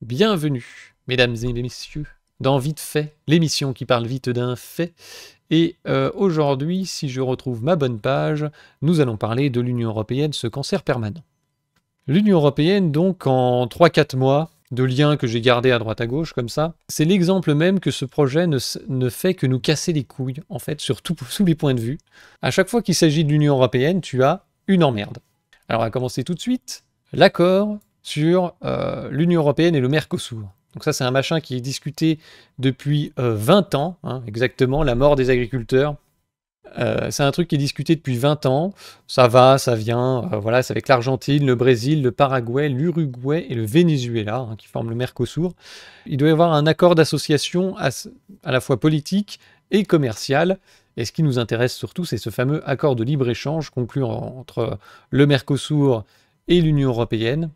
Bienvenue, mesdames et messieurs, dans Vite fait, l'émission qui parle vite d'un fait. Et euh, aujourd'hui, si je retrouve ma bonne page, nous allons parler de l'Union européenne, ce cancer permanent. L'Union européenne, donc, en 3-4 mois, de liens que j'ai gardés à droite à gauche, comme ça, c'est l'exemple même que ce projet ne, fait que nous casser les couilles, en fait, sur tous les points de vue. À chaque fois qu'il s'agit de l'Union européenne, tu as une emmerde. Alors, à commencer tout de suite, l'accord sur euh, l'Union européenne et le Mercosur. Donc ça, c'est un machin qui est discuté depuis 20 euh, ans, hein, exactement, la mort des agriculteurs. Euh, c'est un truc qui est discuté depuis 20 ans. Ça va, ça vient. voilà, c'est avec l'Argentine, le Brésil, le Paraguay, l'Uruguay et le Venezuela hein, qui forment le Mercosur. Il doit y avoir un accord d'association à, à, la fois politique et commercial. Et ce qui nous intéresse surtout, c'est ce fameux accord de libre-échange conclu entre le Mercosur et l'Union européenne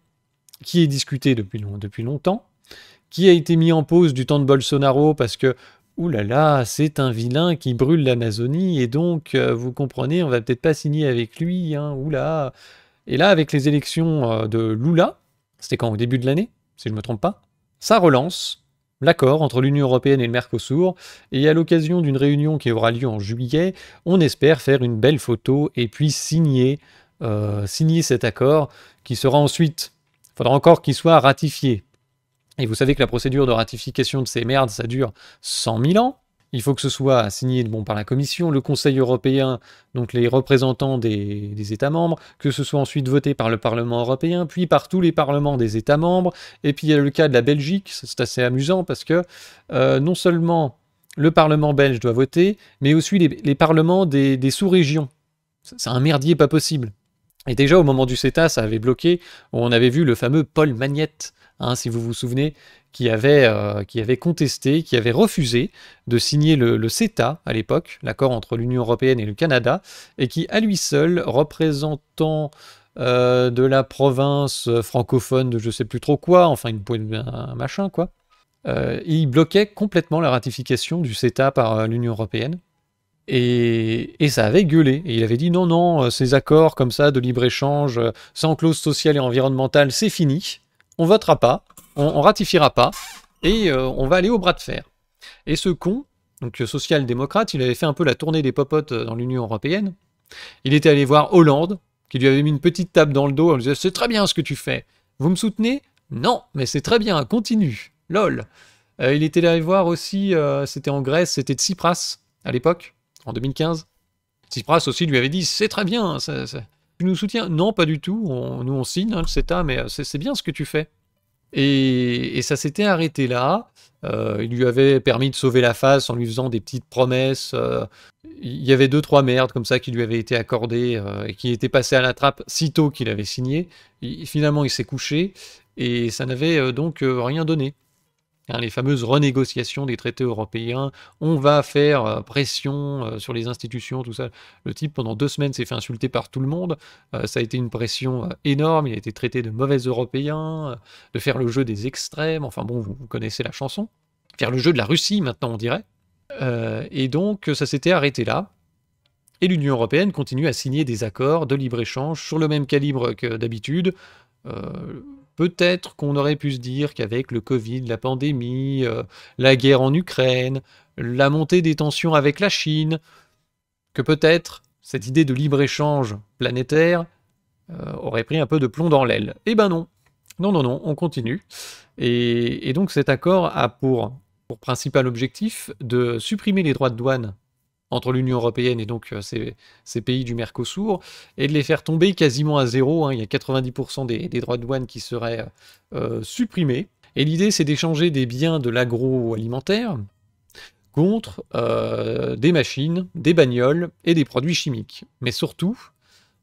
qui est discuté depuis, longtemps, qui a été mis en pause du temps de Bolsonaro parce que oulala, là c'est un vilain qui brûle l'Amazonie, et donc, euh, vous comprenez, on va peut-être pas signer avec lui, hein, ou Et là, avec les élections euh, de Lula, c'était quand Au début de l'année, si je ne me trompe pas, ça relance l'accord entre l'Union Européenne et le Mercosur, et à l'occasion d'une réunion qui aura lieu en juillet, on espère faire une belle photo et puis signer, euh, signer cet accord qui sera ensuite il faudra encore qu'il soit ratifié. Et vous savez que la procédure de ratification de ces merdes, ça dure 100 000 ans. Il faut que ce soit signé bon, par la Commission, le Conseil européen, donc les représentants des, États membres, que ce soit ensuite voté par le Parlement européen, puis par tous les parlements des États membres. Et puis il y a le cas de la Belgique, c'est assez amusant parce que euh, non seulement le Parlement belge doit voter, mais aussi les, parlements des sous-régions. C'est un merdier pas possible. Et déjà au moment du CETA, ça avait bloqué, on avait vu le fameux Paul Magnette, hein, si vous vous souvenez, qui avait, euh, qui avait contesté, qui avait refusé de signer le, CETA à l'époque, l'accord entre l'Union européenne et le Canada, et qui à lui seul, représentant euh, de la province francophone de je sais plus trop quoi, enfin une, un machin quoi, euh, il bloquait complètement la ratification du CETA par l'Union européenne. Et, ça avait gueulé. Et il avait dit non, non, euh, ces accords comme ça de libre-échange, euh, sans clause sociale et environnementale, c'est fini. On votera pas, on, ratifiera pas, et euh, on va aller au bras de fer. Et ce con, donc social-démocrate, il avait fait un peu la tournée des popotes dans l'Union européenne. Il était allé voir Hollande, qui lui avait mis une petite tape dans le dos en lui disant C'est très bien ce que tu fais. Vous me soutenez Non, mais c'est très bien, continue. Lol. il était allé voir aussi, c'était en Grèce, c'était Tsipras à l'époque en 2015. Tsipras aussi lui avait dit c'est très bien, tu nous soutiens Non, pas du tout. On, nous on signe hein, le CETA, mais euh, c'est bien ce que tu fais. Et, ça s'était arrêté là. Euh, il lui avait permis de sauver la face en lui faisant des petites promesses. Euh, il y avait deux trois merdes comme ça qui lui avaient été accordées et qui étaient passées à la trappe sitôt qu'il avait signé. finalement, il s'est couché et ça n'avait donc rien donné. Hein, les fameuses renégociations des traités européens, on va faire euh, pression euh, sur les institutions, tout ça. Le type, pendant deux semaines, s'est fait insulter par tout le monde. Euh, ça a été une pression énorme. Il a été traité de mauvais Européen, de faire le jeu des extrêmes. Enfin bon, vous, vous, connaissez la chanson. Faire le jeu de la Russie, maintenant, on dirait. et donc, ça s'était arrêté là. Et l'Union européenne continue à signer des accords de libre-échange sur le même calibre que d'habitude. Peut-être qu'on aurait pu se dire qu'avec le Covid, la pandémie, euh, la guerre en Ukraine, la montée des tensions avec la Chine, que peut-être cette idée de libre-échange planétaire euh, aurait pris un peu de plomb dans l'aile. Eh ben non. Non, non, non, on continue. Et, donc cet accord a pour principal objectif de supprimer les droits de douane entre l'Union européenne et donc euh, ces, pays du Mercosur, et de les faire tomber quasiment à zéro. Hein. Il y a 90% des, droits de douane qui seraient euh, supprimés. Et l'idée, c'est d'échanger des biens de l'agroalimentaire contre euh, des machines, des bagnoles et des produits chimiques. Mais surtout,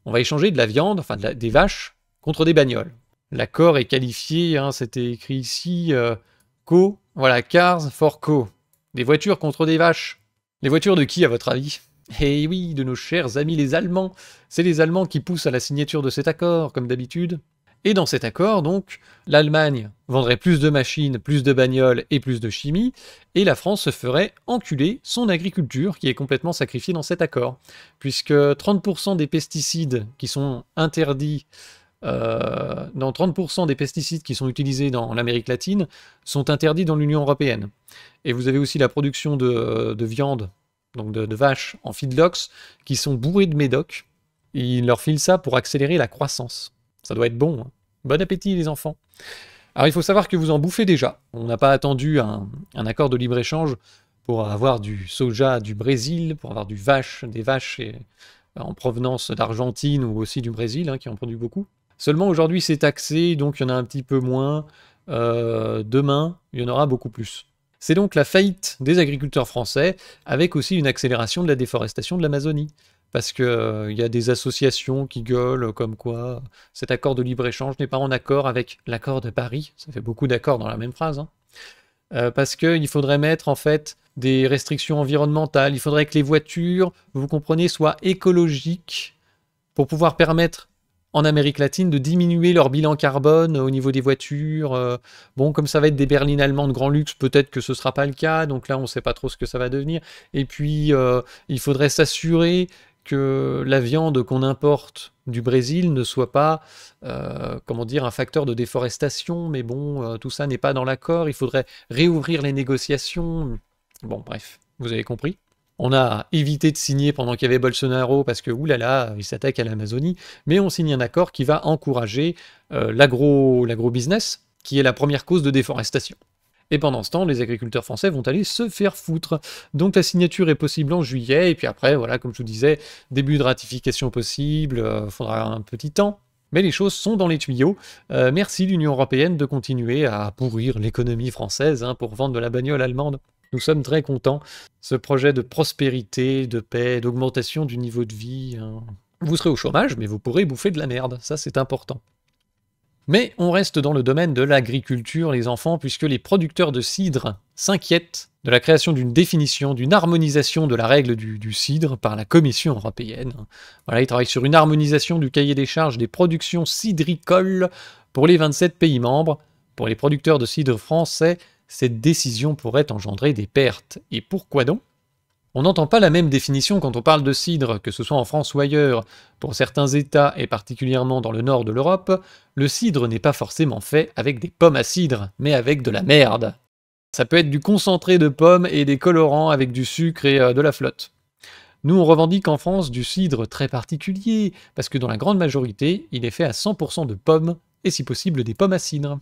on va échanger de la viande, enfin des vaches, contre des bagnoles. L'accord est qualifié, hein, c'était écrit ici, co, voilà, cars for co. Des voitures contre des vaches. Les voitures de qui, à votre avis Eh oui, de nos chers amis les Allemands. C'est les Allemands qui poussent à la signature de cet accord, comme d'habitude. Et dans cet accord, donc, l'Allemagne vendrait plus de machines, plus de bagnoles et plus de chimie, et la France se ferait enculer son agriculture, qui est complètement sacrifiée dans cet accord, puisque 30% des pesticides qui sont interdits dans euh, 30% des pesticides qui sont utilisés dans l'Amérique latine sont interdits dans l'Union européenne. Et vous avez aussi la production de, viande, donc de, vaches en feedlocks, qui sont bourrées de médoc Ils leur filent ça pour accélérer la croissance. Ça doit être bon. Hein. Bon appétit les enfants. Alors il faut savoir que vous en bouffez déjà. On n'a pas attendu un, accord de libre-échange pour avoir du soja du Brésil, pour avoir du vache, des vaches en provenance d'Argentine ou aussi du Brésil, hein, qui en produit beaucoup. Seulement aujourd'hui c'est taxé, donc il y en a un petit peu moins. Euh, demain, il y en aura beaucoup plus. C'est donc la faillite des agriculteurs français, avec aussi une accélération de la déforestation de l'Amazonie. Parce qu'il euh, y a des associations qui gueulent comme quoi cet accord de libre-échange n'est pas en accord avec l'accord de Paris. Ça fait beaucoup d'accords dans la même phrase. Hein. Euh, parce qu'il faudrait mettre en fait des restrictions environnementales. Il faudrait que les voitures, vous comprenez, soient écologiques pour pouvoir permettre en Amérique latine de diminuer leur bilan carbone euh, au niveau des voitures. Euh, bon, comme ça va être des berlines allemandes grand luxe, peut-être que ce ne sera pas le cas. Donc là, on ne sait pas trop ce que ça va devenir. Et puis, euh, il faudrait s'assurer que la viande qu'on importe du Brésil ne soit pas, comment dire, un facteur de déforestation. Mais bon, tout ça n'est pas dans l'accord. Il faudrait réouvrir les négociations. Bon, bref, vous avez compris. On a évité de signer pendant qu'il y avait Bolsonaro parce que oulala, il s'attaque à l'Amazonie, mais on signe un accord qui va encourager euh, l'agro-business, qui est la première cause de déforestation. Et pendant ce temps, les agriculteurs français vont aller se faire foutre. Donc la signature est possible en juillet, et puis après, voilà, comme je vous disais, début de ratification possible, euh, faudra un petit temps. Mais les choses sont dans les tuyaux. Euh, merci l'Union Européenne de continuer à pourrir l'économie française hein, pour vendre de la bagnole allemande. Nous sommes très contents. Ce projet de prospérité, de paix, d'augmentation du niveau de vie. Hein. Vous serez au chômage, mais vous pourrez bouffer de la merde. Ça, c'est important. Mais on reste dans le domaine de l'agriculture, les enfants, puisque les producteurs de cidre s'inquiètent de la création d'une définition, d'une harmonisation de la règle du, cidre par la Commission européenne. Voilà, ils travaillent sur une harmonisation du cahier des charges des productions cidricoles pour les 27 pays membres. Pour les producteurs de cidre français, cette décision pourrait engendrer des pertes. Et pourquoi donc on n'entend pas la même définition quand on parle de cidre, que ce soit en France ou ailleurs. Pour certains États, et particulièrement dans le nord de l'Europe, le cidre n'est pas forcément fait avec des pommes à cidre, mais avec de la merde. Ça peut être du concentré de pommes et des colorants avec du sucre et euh, de la flotte. Nous, on revendique en France du cidre très particulier, parce que dans la grande majorité, il est fait à 100% de pommes, et si possible des pommes à cidre.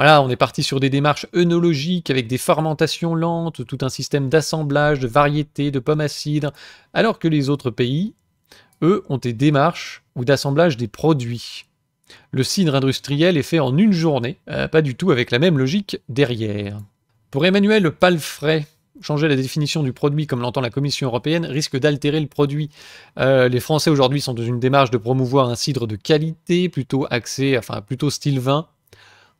Voilà, on est parti sur des démarches œnologiques avec des fermentations lentes, tout un système d'assemblage, de variétés, de pommes à cidre, alors que les autres pays, eux, ont des démarches ou d'assemblage des produits. Le cidre industriel est fait en une journée, euh, pas du tout avec la même logique derrière. Pour Emmanuel Palfrey, changer la définition du produit comme l'entend la Commission européenne risque d'altérer le produit. Euh, les Français aujourd'hui sont dans une démarche de promouvoir un cidre de qualité, plutôt axé, enfin plutôt style vin,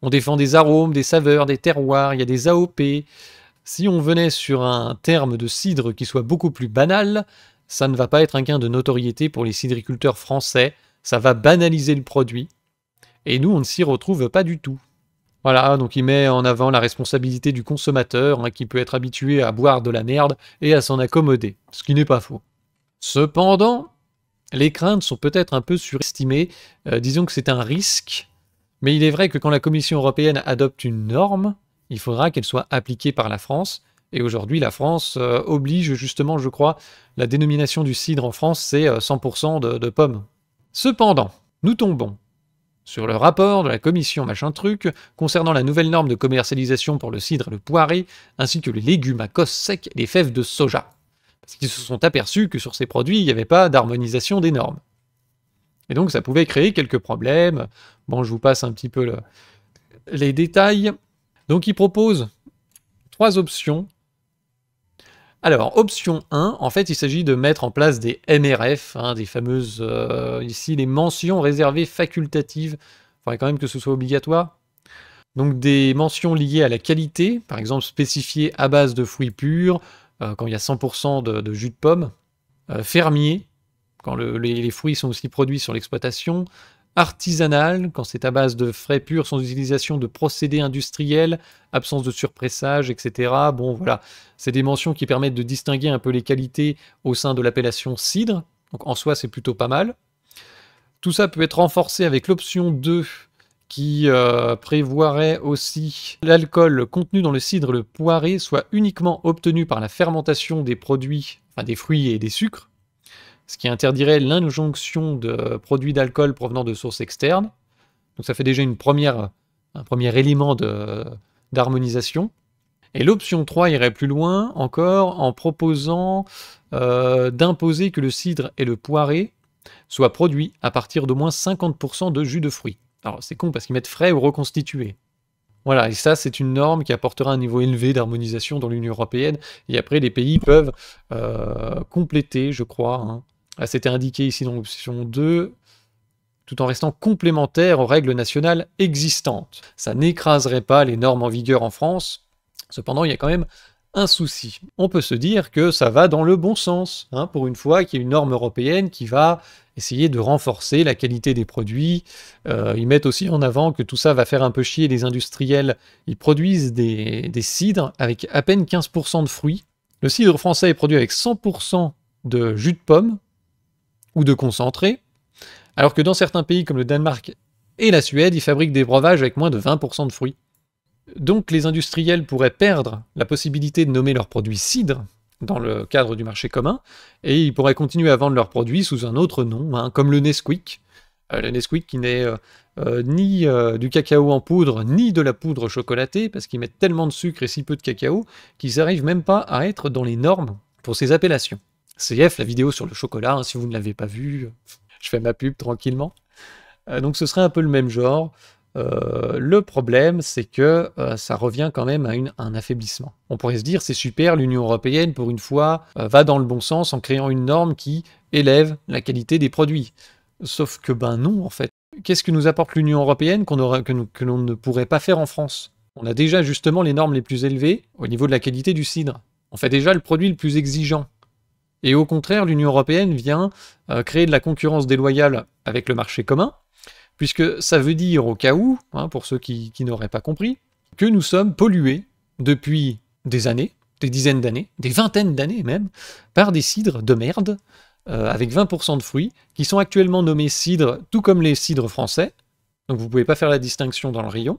on défend des arômes, des saveurs, des terroirs, il y a des AOP. Si on venait sur un terme de cidre qui soit beaucoup plus banal, ça ne va pas être un gain de notoriété pour les cidriculteurs français, ça va banaliser le produit. Et nous, on ne s'y retrouve pas du tout. Voilà, donc il met en avant la responsabilité du consommateur, hein, qui peut être habitué à boire de la merde et à s'en accommoder, ce qui n'est pas faux. Cependant, les craintes sont peut-être un peu surestimées, euh, disons que c'est un risque mais il est vrai que quand la Commission européenne adopte une norme, il faudra qu'elle soit appliquée par la France. Et aujourd'hui, la France euh, oblige justement, je crois, la dénomination du cidre en France, c'est 100% euh, de, de pommes. Cependant, nous tombons sur le rapport de la commission machin truc concernant la nouvelle norme de commercialisation pour le cidre et le poiré, ainsi que les légumes à cosse sec et les fèves de soja. Parce qu'ils se sont aperçus que sur ces produits, il n'y avait pas d'harmonisation des normes. Et donc ça pouvait créer quelques problèmes Bon, je vous passe un petit peu les détails. Donc, il propose trois options. Alors, option 1, en fait, il s'agit de mettre en place des MRF, hein, des fameuses, euh, ici, les mentions réservées facultatives. Il faudrait quand même que ce soit obligatoire. Donc, des mentions liées à la qualité, par exemple spécifiées à base de fruits purs, euh, quand il y a 100% de, jus de pomme, fermiers, euh, fermier, quand les, fruits sont aussi produits sur l'exploitation, artisanal, quand c'est à base de frais purs, sans utilisation de procédés industriels, absence de surpressage, etc. Bon, voilà, c'est des mentions qui permettent de distinguer un peu les qualités au sein de l'appellation cidre. Donc en soi, c'est plutôt pas mal. Tout ça peut être renforcé avec l'option 2 qui euh, prévoirait aussi l'alcool contenu dans le cidre le poiré soit uniquement obtenu par la fermentation des produits, enfin des fruits et des sucres, ce qui interdirait l'injonction de produits d'alcool provenant de sources externes. Donc ça fait déjà une première, un premier élément d'harmonisation. Et l'option 3 irait plus loin encore en proposant euh, d'imposer que le cidre et le poiré soient produits à partir d'au moins 50% de jus de fruits. Alors c'est con parce qu'ils mettent frais ou reconstitués. Voilà, et ça c'est une norme qui apportera un niveau élevé d'harmonisation dans l'Union Européenne, et après les pays peuvent euh, compléter, je crois, hein, ah, c'était indiqué ici dans l'option 2 tout en restant complémentaire aux règles nationales existantes. Ça n'écraserait pas les normes en vigueur en France. Cependant, il y a quand même un souci. On peut se dire que ça va dans le bon sens, hein, pour une fois qu'il y a une norme européenne qui va essayer de renforcer la qualité des produits. Euh, ils mettent aussi en avant que tout ça va faire un peu chier les industriels. Ils produisent des, des cidres avec à peine 15% de fruits. Le cidre français est produit avec 100% de jus de pomme, ou de concentrer, alors que dans certains pays comme le Danemark et la Suède, ils fabriquent des breuvages avec moins de 20% de fruits. Donc les industriels pourraient perdre la possibilité de nommer leurs produits cidre dans le cadre du marché commun, et ils pourraient continuer à vendre leurs produits sous un autre nom, hein, comme le Nesquik. Euh, le Nesquik qui n'est euh, euh, ni du cacao en poudre, ni de la poudre chocolatée, parce qu'ils mettent tellement de sucre et si peu de cacao qu'ils n'arrivent même pas à être dans les normes pour ces appellations. CF, la vidéo sur le chocolat, hein, si vous ne l'avez pas vue, je fais ma pub tranquillement. Euh, donc ce serait un peu le même genre. Euh, le problème, c'est que euh, ça revient quand même à, un affaiblissement. On pourrait se dire, c'est super, l'Union européenne, pour une fois, va dans le bon sens en créant une norme qui élève la qualité des produits. Sauf que ben non, en fait. Qu'est-ce que nous apporte l'Union européenne qu'on que, que l'on ne pourrait pas faire en France On a déjà justement les normes les plus élevées au niveau de la qualité du cidre. On fait déjà le produit le plus exigeant. Et au contraire, l'Union européenne vient euh, créer de la concurrence déloyale avec le marché commun, puisque ça veut dire, au cas où, hein, pour ceux qui, n'auraient pas compris, que nous sommes pollués depuis des années, des dizaines d'années, des vingtaines d'années même, par des cidres de merde, euh, avec 20% de fruits, qui sont actuellement nommés cidres, tout comme les cidres français, donc vous ne pouvez pas faire la distinction dans le rayon,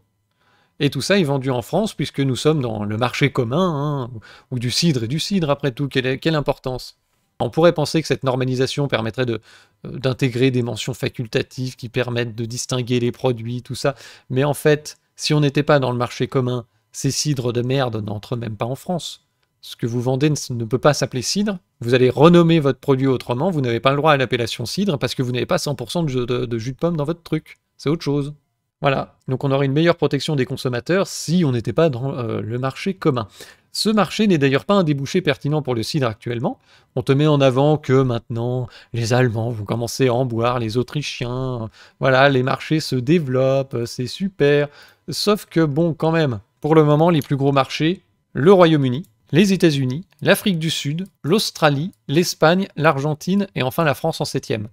et tout ça est vendu en France, puisque nous sommes dans le marché commun, hein, ou du cidre et du cidre, après tout, quelle importance on pourrait penser que cette normalisation permettrait euh, d'intégrer des mentions facultatives qui permettent de distinguer les produits, tout ça. Mais en fait, si on n'était pas dans le marché commun, ces cidres de merde n'entrent même pas en France. Ce que vous vendez ne peut pas s'appeler cidre. Vous allez renommer votre produit autrement, vous n'avez pas le droit à l'appellation cidre parce que vous n'avez pas 100% de, jus de pomme dans votre truc. C'est autre chose. Voilà, donc on aurait une meilleure protection des consommateurs si on n'était pas dans euh, le marché commun. Ce marché n'est d'ailleurs pas un débouché pertinent pour le cidre actuellement. On te met en avant que maintenant les Allemands vont commencer à en boire, les Autrichiens, voilà, les marchés se développent, c'est super. Sauf que bon, quand même, pour le moment, les plus gros marchés, le Royaume-Uni, les États-Unis, l'Afrique du Sud, l'Australie, l'Espagne, l'Argentine et enfin la France en septième.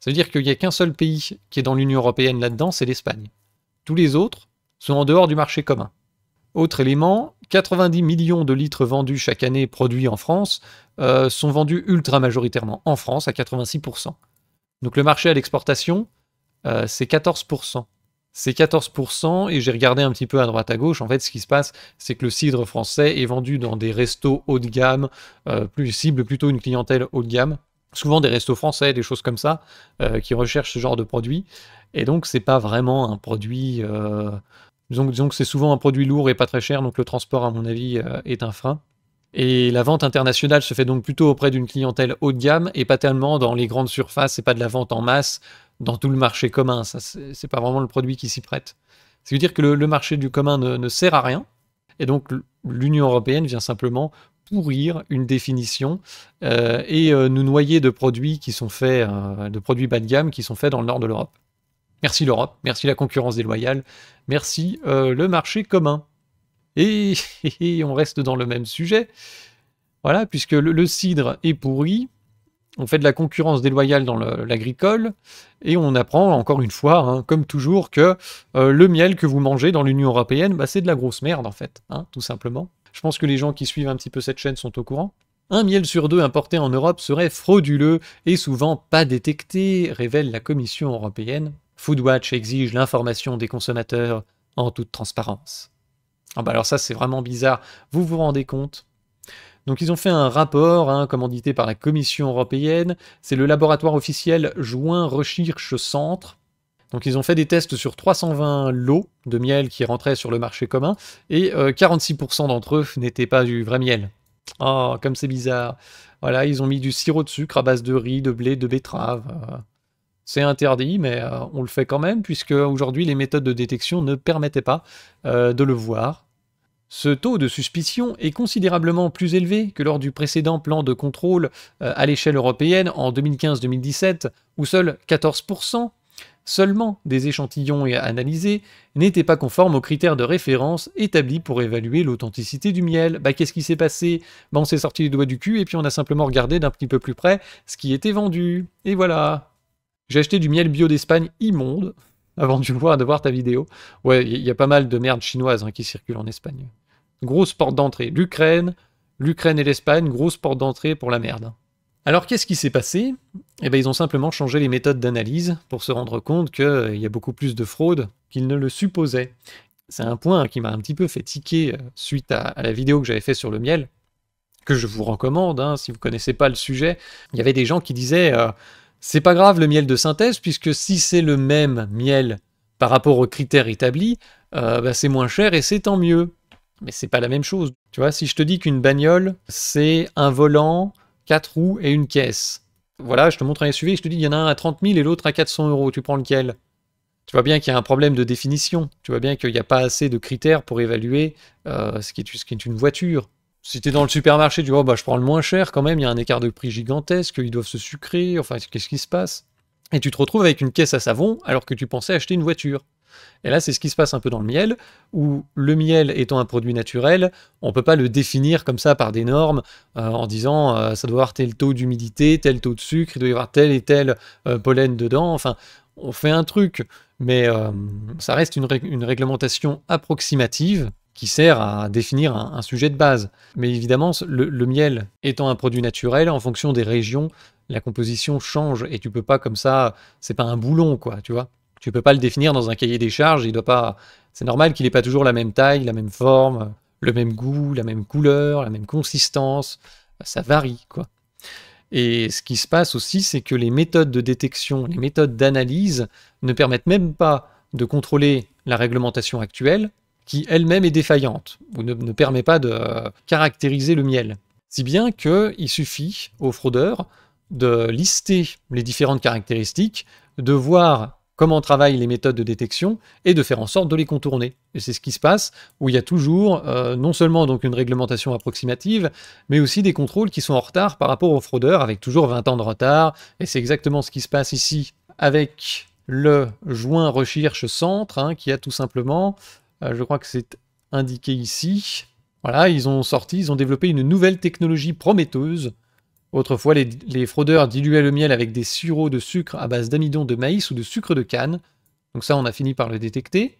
Ça veut dire qu'il n'y a qu'un seul pays qui est dans l'Union européenne là-dedans, c'est l'Espagne. Tous les autres sont en dehors du marché commun. Autre élément, 90 millions de litres vendus chaque année produits en France euh, sont vendus ultra majoritairement en France à 86%. Donc le marché à l'exportation, euh, c'est 14%. C'est 14% et j'ai regardé un petit peu à droite à gauche. En fait, ce qui se passe, c'est que le cidre français est vendu dans des restos haut de gamme, euh, plus cible plutôt une clientèle haut de gamme, souvent des restos français, des choses comme ça, qui recherchent ce genre de produit, Et donc, c'est pas vraiment un produit disons que c'est souvent un produit lourd et pas très cher, donc le transport, à mon avis, euh, est un frein. Et la vente internationale se fait donc plutôt auprès d'une clientèle haut de gamme et pas tellement dans les grandes surfaces et pas de la vente en masse dans tout le marché commun. Ça, c'est pas vraiment le produit qui s'y prête. cest veut dire que le, marché du commun ne, sert à rien. Et donc l'Union européenne vient simplement pourrir une définition euh, et euh, nous noyer de produits qui sont faits, de produits bas de gamme qui sont faits dans le nord de l'Europe. Merci l'Europe, merci la concurrence déloyale, merci euh, le marché commun. Et, on reste dans le même sujet. Voilà, puisque le, cidre est pourri, on fait de la concurrence déloyale dans l'agricole, et on apprend encore une fois, hein, comme toujours, que euh, le miel que vous mangez dans l'Union Européenne, bah, c'est de la grosse merde en fait, hein, tout simplement. Je pense que les gens qui suivent un petit peu cette chaîne sont au courant. Un miel sur deux importé en Europe serait frauduleux et souvent pas détecté, révèle la Commission européenne. Foodwatch exige l'information des consommateurs en toute transparence. Ah bah alors ça c'est vraiment bizarre, vous vous rendez compte donc ils ont fait un rapport hein, commandité par la Commission européenne, c'est le laboratoire officiel Joint Recherche Centre. Donc ils ont fait des tests sur 320 lots de miel qui rentraient sur le marché commun, et 46% euh, d'entre eux n'étaient pas du vrai miel. Oh, comme c'est bizarre. Voilà, ils ont mis du sirop de sucre à base de riz, de blé, de betterave. Euh, c'est interdit, mais euh, on le fait quand même, puisque aujourd'hui les méthodes de détection ne permettaient pas euh, de le voir. Ce taux de suspicion est considérablement plus élevé que lors du précédent plan de contrôle euh, à l'échelle européenne en 2015-2017, où seuls 14% seulement des échantillons analysés n'étaient pas conformes aux critères de référence établis pour évaluer l'authenticité du miel. Bah qu'est-ce qui s'est passé Bah on s'est sorti les doigts du cul et puis on a simplement regardé d'un petit peu plus près ce qui était vendu. Et voilà, j'ai acheté du miel bio d'Espagne immonde avant de voir, de voir ta vidéo. Ouais, il y a pas mal de merde chinoise hein, qui circule en Espagne. Grosse porte d'entrée. L'Ukraine, l'Ukraine et l'Espagne, grosse porte d'entrée pour la merde. Alors qu'est-ce qui s'est passé Eh bien, ils ont simplement changé les méthodes d'analyse pour se rendre compte qu'il euh, y a beaucoup plus de fraude qu'ils ne le supposaient. C'est un point qui m'a un petit peu fait tiquer euh, suite à, la vidéo que j'avais faite sur le miel, que je vous recommande, hein, si vous connaissez pas le sujet. Il y avait des gens qui disaient... Euh, c'est pas grave le miel de synthèse, puisque si c'est le même miel par rapport aux critères établis, euh, bah, c'est moins cher et c'est tant mieux. Mais c'est pas la même chose. Tu vois, si je te dis qu'une bagnole, c'est un volant, quatre roues et une caisse. Voilà, je te montre un SUV, je te dis qu'il y en a un à 30 000 et l'autre à 400 euros. Tu prends lequel Tu vois bien qu'il y a un problème de définition. Tu vois bien qu'il n'y a pas assez de critères pour évaluer euh, ce, qui ce qui est une voiture si t'es dans le supermarché, tu vois, oh, bah, je prends le moins cher quand même, il y a un écart de prix gigantesque, ils doivent se sucrer, enfin, qu'est-ce qui se passe Et tu te retrouves avec une caisse à savon alors que tu pensais acheter une voiture. Et là, c'est ce qui se passe un peu dans le miel, où le miel étant un produit naturel, on ne peut pas le définir comme ça par des normes euh, en disant euh, ça doit avoir tel taux d'humidité, tel taux de sucre, il doit y avoir tel et tel euh, pollen dedans. Enfin, on fait un truc, mais ça reste une réglementation approximative qui sert à définir un, sujet de base. Mais évidemment, le, miel étant un produit naturel, en fonction des régions, la composition change et tu peux pas comme ça, c'est pas un boulon, quoi, tu vois. Tu peux pas le définir dans un cahier des charges, il doit pas. C'est normal qu'il n'ait pas toujours la même taille, la même forme, le même goût, la même couleur, la même consistance. Ça varie, quoi. Et ce qui se passe aussi, c'est que les méthodes de détection, les méthodes d'analyse ne permettent même pas de contrôler la réglementation actuelle, qui elle-même est défaillante, ou ne, permet pas de euh, caractériser le miel. Si bien qu'il suffit aux fraudeurs de lister les différentes caractéristiques, de voir comment travaillent les méthodes de détection et de faire en sorte de les contourner. Et c'est ce qui se passe où il y a toujours euh, non seulement donc une réglementation approximative, mais aussi des contrôles qui sont en retard par rapport aux fraudeurs avec toujours 20 ans de retard. Et c'est exactement ce qui se passe ici avec le joint recherche centre hein, qui a tout simplement euh, je crois que c'est indiqué ici. Voilà, ils ont sorti, ils ont développé une nouvelle technologie prometteuse. Autrefois, les, fraudeurs diluaient le miel avec des sirops de sucre à base d'amidon de maïs ou de sucre de canne. Donc ça, on a fini par le détecter.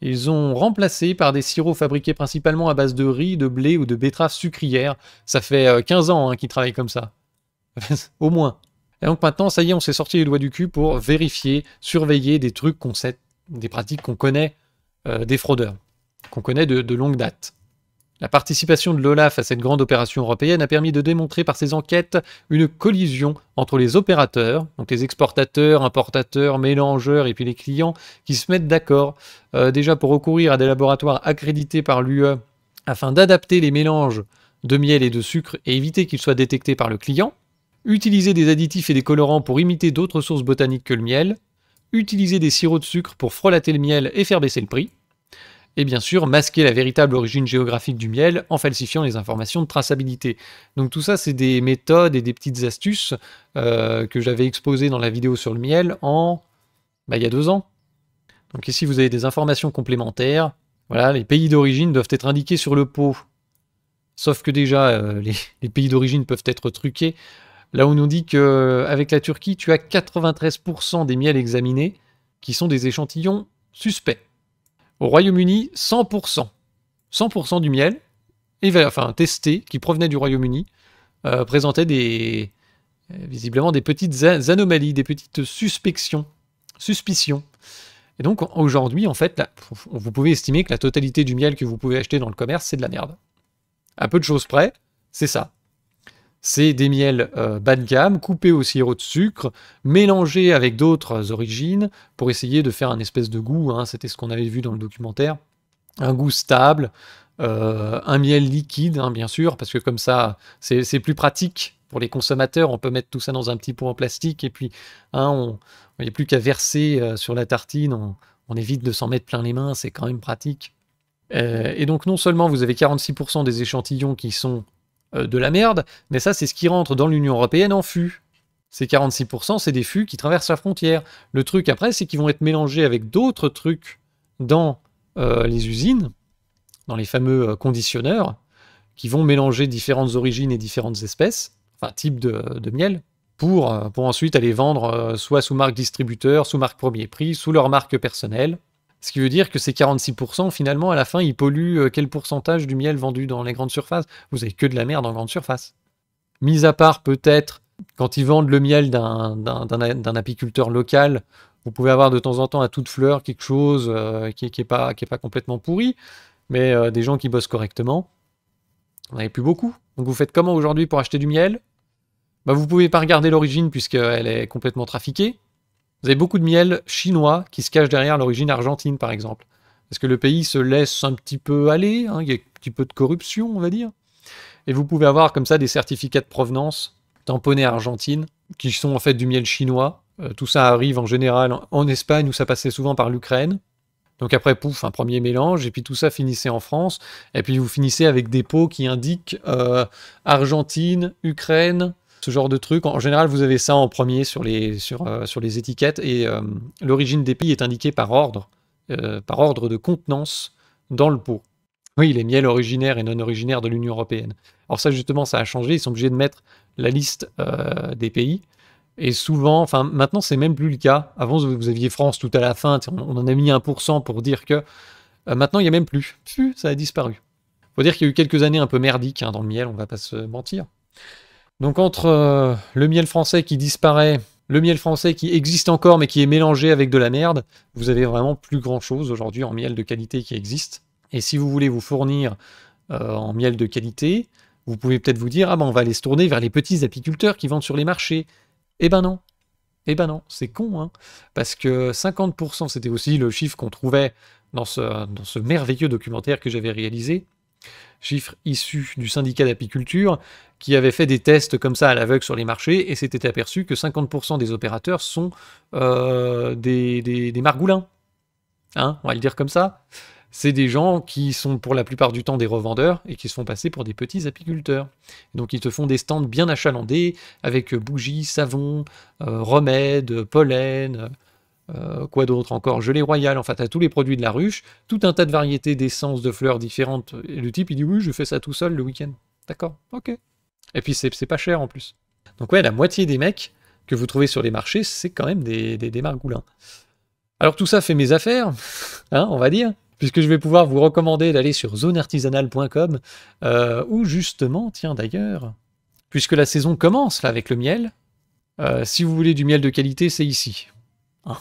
Ils ont remplacé par des sirops fabriqués principalement à base de riz, de blé ou de betteraves sucrières. Ça fait 15 euh, ans hein, qu'ils travaillent comme ça. Au moins. Et donc maintenant, ça y est, on s'est sorti les doigts du cul pour vérifier, surveiller des trucs qu'on sait, des pratiques qu'on connaît, euh, des fraudeurs, qu'on connaît de, longue date. La participation de l'OLAF à cette grande opération européenne a permis de démontrer par ses enquêtes une collision entre les opérateurs, donc les exportateurs, importateurs, mélangeurs et puis les clients qui se mettent d'accord euh, déjà pour recourir à des laboratoires accrédités par l'UE afin d'adapter les mélanges de miel et de sucre et éviter qu'ils soient détectés par le client, utiliser des additifs et des colorants pour imiter d'autres sources botaniques que le miel, utiliser des sirops de sucre pour frelater le miel et faire baisser le prix, et bien sûr masquer la véritable origine géographique du miel en falsifiant les informations de traçabilité. Donc tout ça, c'est des méthodes et des petites astuces euh, que j'avais exposées dans la vidéo sur le miel en bah, il y a deux ans. Donc ici, vous avez des informations complémentaires. Voilà, les pays d'origine doivent être indiqués sur le pot. Sauf que déjà, euh, les pays d'origine peuvent être truqués. Là, on nous dit qu'avec euh, la Turquie, tu as 93% des miels examinés qui sont des échantillons suspects. Au Royaume-Uni, 100%. 100% du miel, enfin, testé, qui provenait du Royaume-Uni, euh, présentait des, euh, visiblement des petites anomalies, des petites suspections, suspicions. Et donc aujourd'hui, en fait, vous pouvez estimer que la totalité du miel que vous pouvez acheter dans le commerce, c'est de la merde. À peu de choses près, c'est ça. C'est des miels euh, bas de gamme, coupés au sirop de sucre, mélangés avec d'autres origines pour essayer de faire un espèce de goût. Hein. C'était ce qu'on avait vu dans le documentaire. Un goût stable, euh, un miel liquide, hein, bien sûr, parce que comme ça, c'est plus pratique pour les consommateurs. On peut mettre tout ça dans un petit pot en plastique et puis hein, il n'y a plus qu'à verser euh, sur la tartine. On, évite de s'en mettre plein les mains, c'est quand même pratique. et donc non seulement vous avez 46% des échantillons qui sont euh, de la merde, mais ça, c'est ce qui rentre dans l'Union européenne en fûts, Ces 46%, c'est des fûts qui traversent la frontière. Le truc après, c'est qu'ils vont être mélangés avec d'autres trucs dans euh, les usines, dans les fameux euh, conditionneurs, qui vont mélanger différentes origines et différentes espèces, enfin types de, miel, pour, pour ensuite aller vendre soit sous marque distributeur, sous marque premier prix, sous leur marque personnelle. Ce qui veut dire que ces 46%, finalement, à la fin, ils polluent euh, quel pourcentage du miel vendu dans les grandes surfaces Vous avez que de la merde en grande surface. Mis à part peut-être quand ils vendent le miel d'un apiculteur local, vous pouvez avoir de temps en temps à toute fleur quelque chose euh, qui n'est est pas, qui pas complètement pourri, mais euh, des gens qui bossent correctement, on n'en a plus beaucoup. Donc vous faites comment aujourd'hui pour acheter du miel bah, Vous ne pouvez pas regarder l'origine puisqu'elle est complètement trafiquée. Vous avez beaucoup de miel chinois qui se cache derrière l'origine argentine, par exemple. Parce que le pays se laisse un petit peu aller, hein, il y a un petit peu de corruption, on va dire. Et vous pouvez avoir comme ça des certificats de provenance tamponnés Argentine, qui sont en fait du miel chinois. Euh, tout ça arrive en général en, Espagne, où ça passait souvent par l'Ukraine. Donc après, pouf, un premier mélange, et puis tout ça finissait en France, et puis vous finissez avec des pots qui indiquent euh, Argentine, Ukraine, ce genre de truc. En général, vous avez ça en premier sur les, sur, euh, sur les étiquettes et euh, l'origine des pays est indiquée par ordre, euh, par ordre de contenance dans le pot. Oui, les miels originaires et non originaires de l'Union européenne. Alors ça, justement, ça a changé. Ils sont obligés de mettre la liste des pays. Et souvent, enfin maintenant, c'est même plus le cas. Avant, vous aviez France tout à la fin. On, en a mis 1% pour dire que maintenant, il n'y a même plus. Ça a disparu. Il Faut dire qu'il y a eu quelques années un peu merdiques hein, dans le miel, on ne va pas se mentir. Donc entre euh, le miel français qui disparaît, le miel français qui existe encore mais qui est mélangé avec de la merde, vous avez vraiment plus grand chose aujourd'hui en miel de qualité qui existe. Et si vous voulez vous fournir euh, en miel de qualité, vous pouvez peut-être vous dire ah ben on va aller se tourner vers les petits apiculteurs qui vendent sur les marchés. Eh ben non, eh ben non, c'est con, hein. parce que 50%, c'était aussi le chiffre qu'on trouvait dans dans ce merveilleux documentaire que j'avais réalisé, chiffre issu du syndicat d'apiculture, qui avait fait des tests comme ça à l'aveugle sur les marchés et s'était aperçu que 50% des opérateurs sont euh, des, margoulins. Hein, on va le dire comme ça. C'est des gens qui sont pour la plupart du temps des revendeurs et qui se font passer pour des petits apiculteurs. Donc ils te font des stands bien achalandés avec bougies, savons, euh, remèdes, pollen, euh, quoi d'autre encore Gelée royale, fait à tous les produits de la ruche, tout un tas de variétés d'essences, de fleurs différentes, et le type il dit oui je fais ça tout seul le week-end. D'accord, ok. Et puis c'est pas cher en plus. Donc ouais, la moitié des mecs que vous trouvez sur les marchés, c'est quand même des, margoulins. Alors tout ça fait mes affaires, hein, on va dire, puisque je vais pouvoir vous recommander d'aller sur zoneartisanale.com, euh, où justement, tiens d'ailleurs, puisque la saison commence là avec le miel, euh, si vous voulez du miel de qualité, c'est ici. Ah.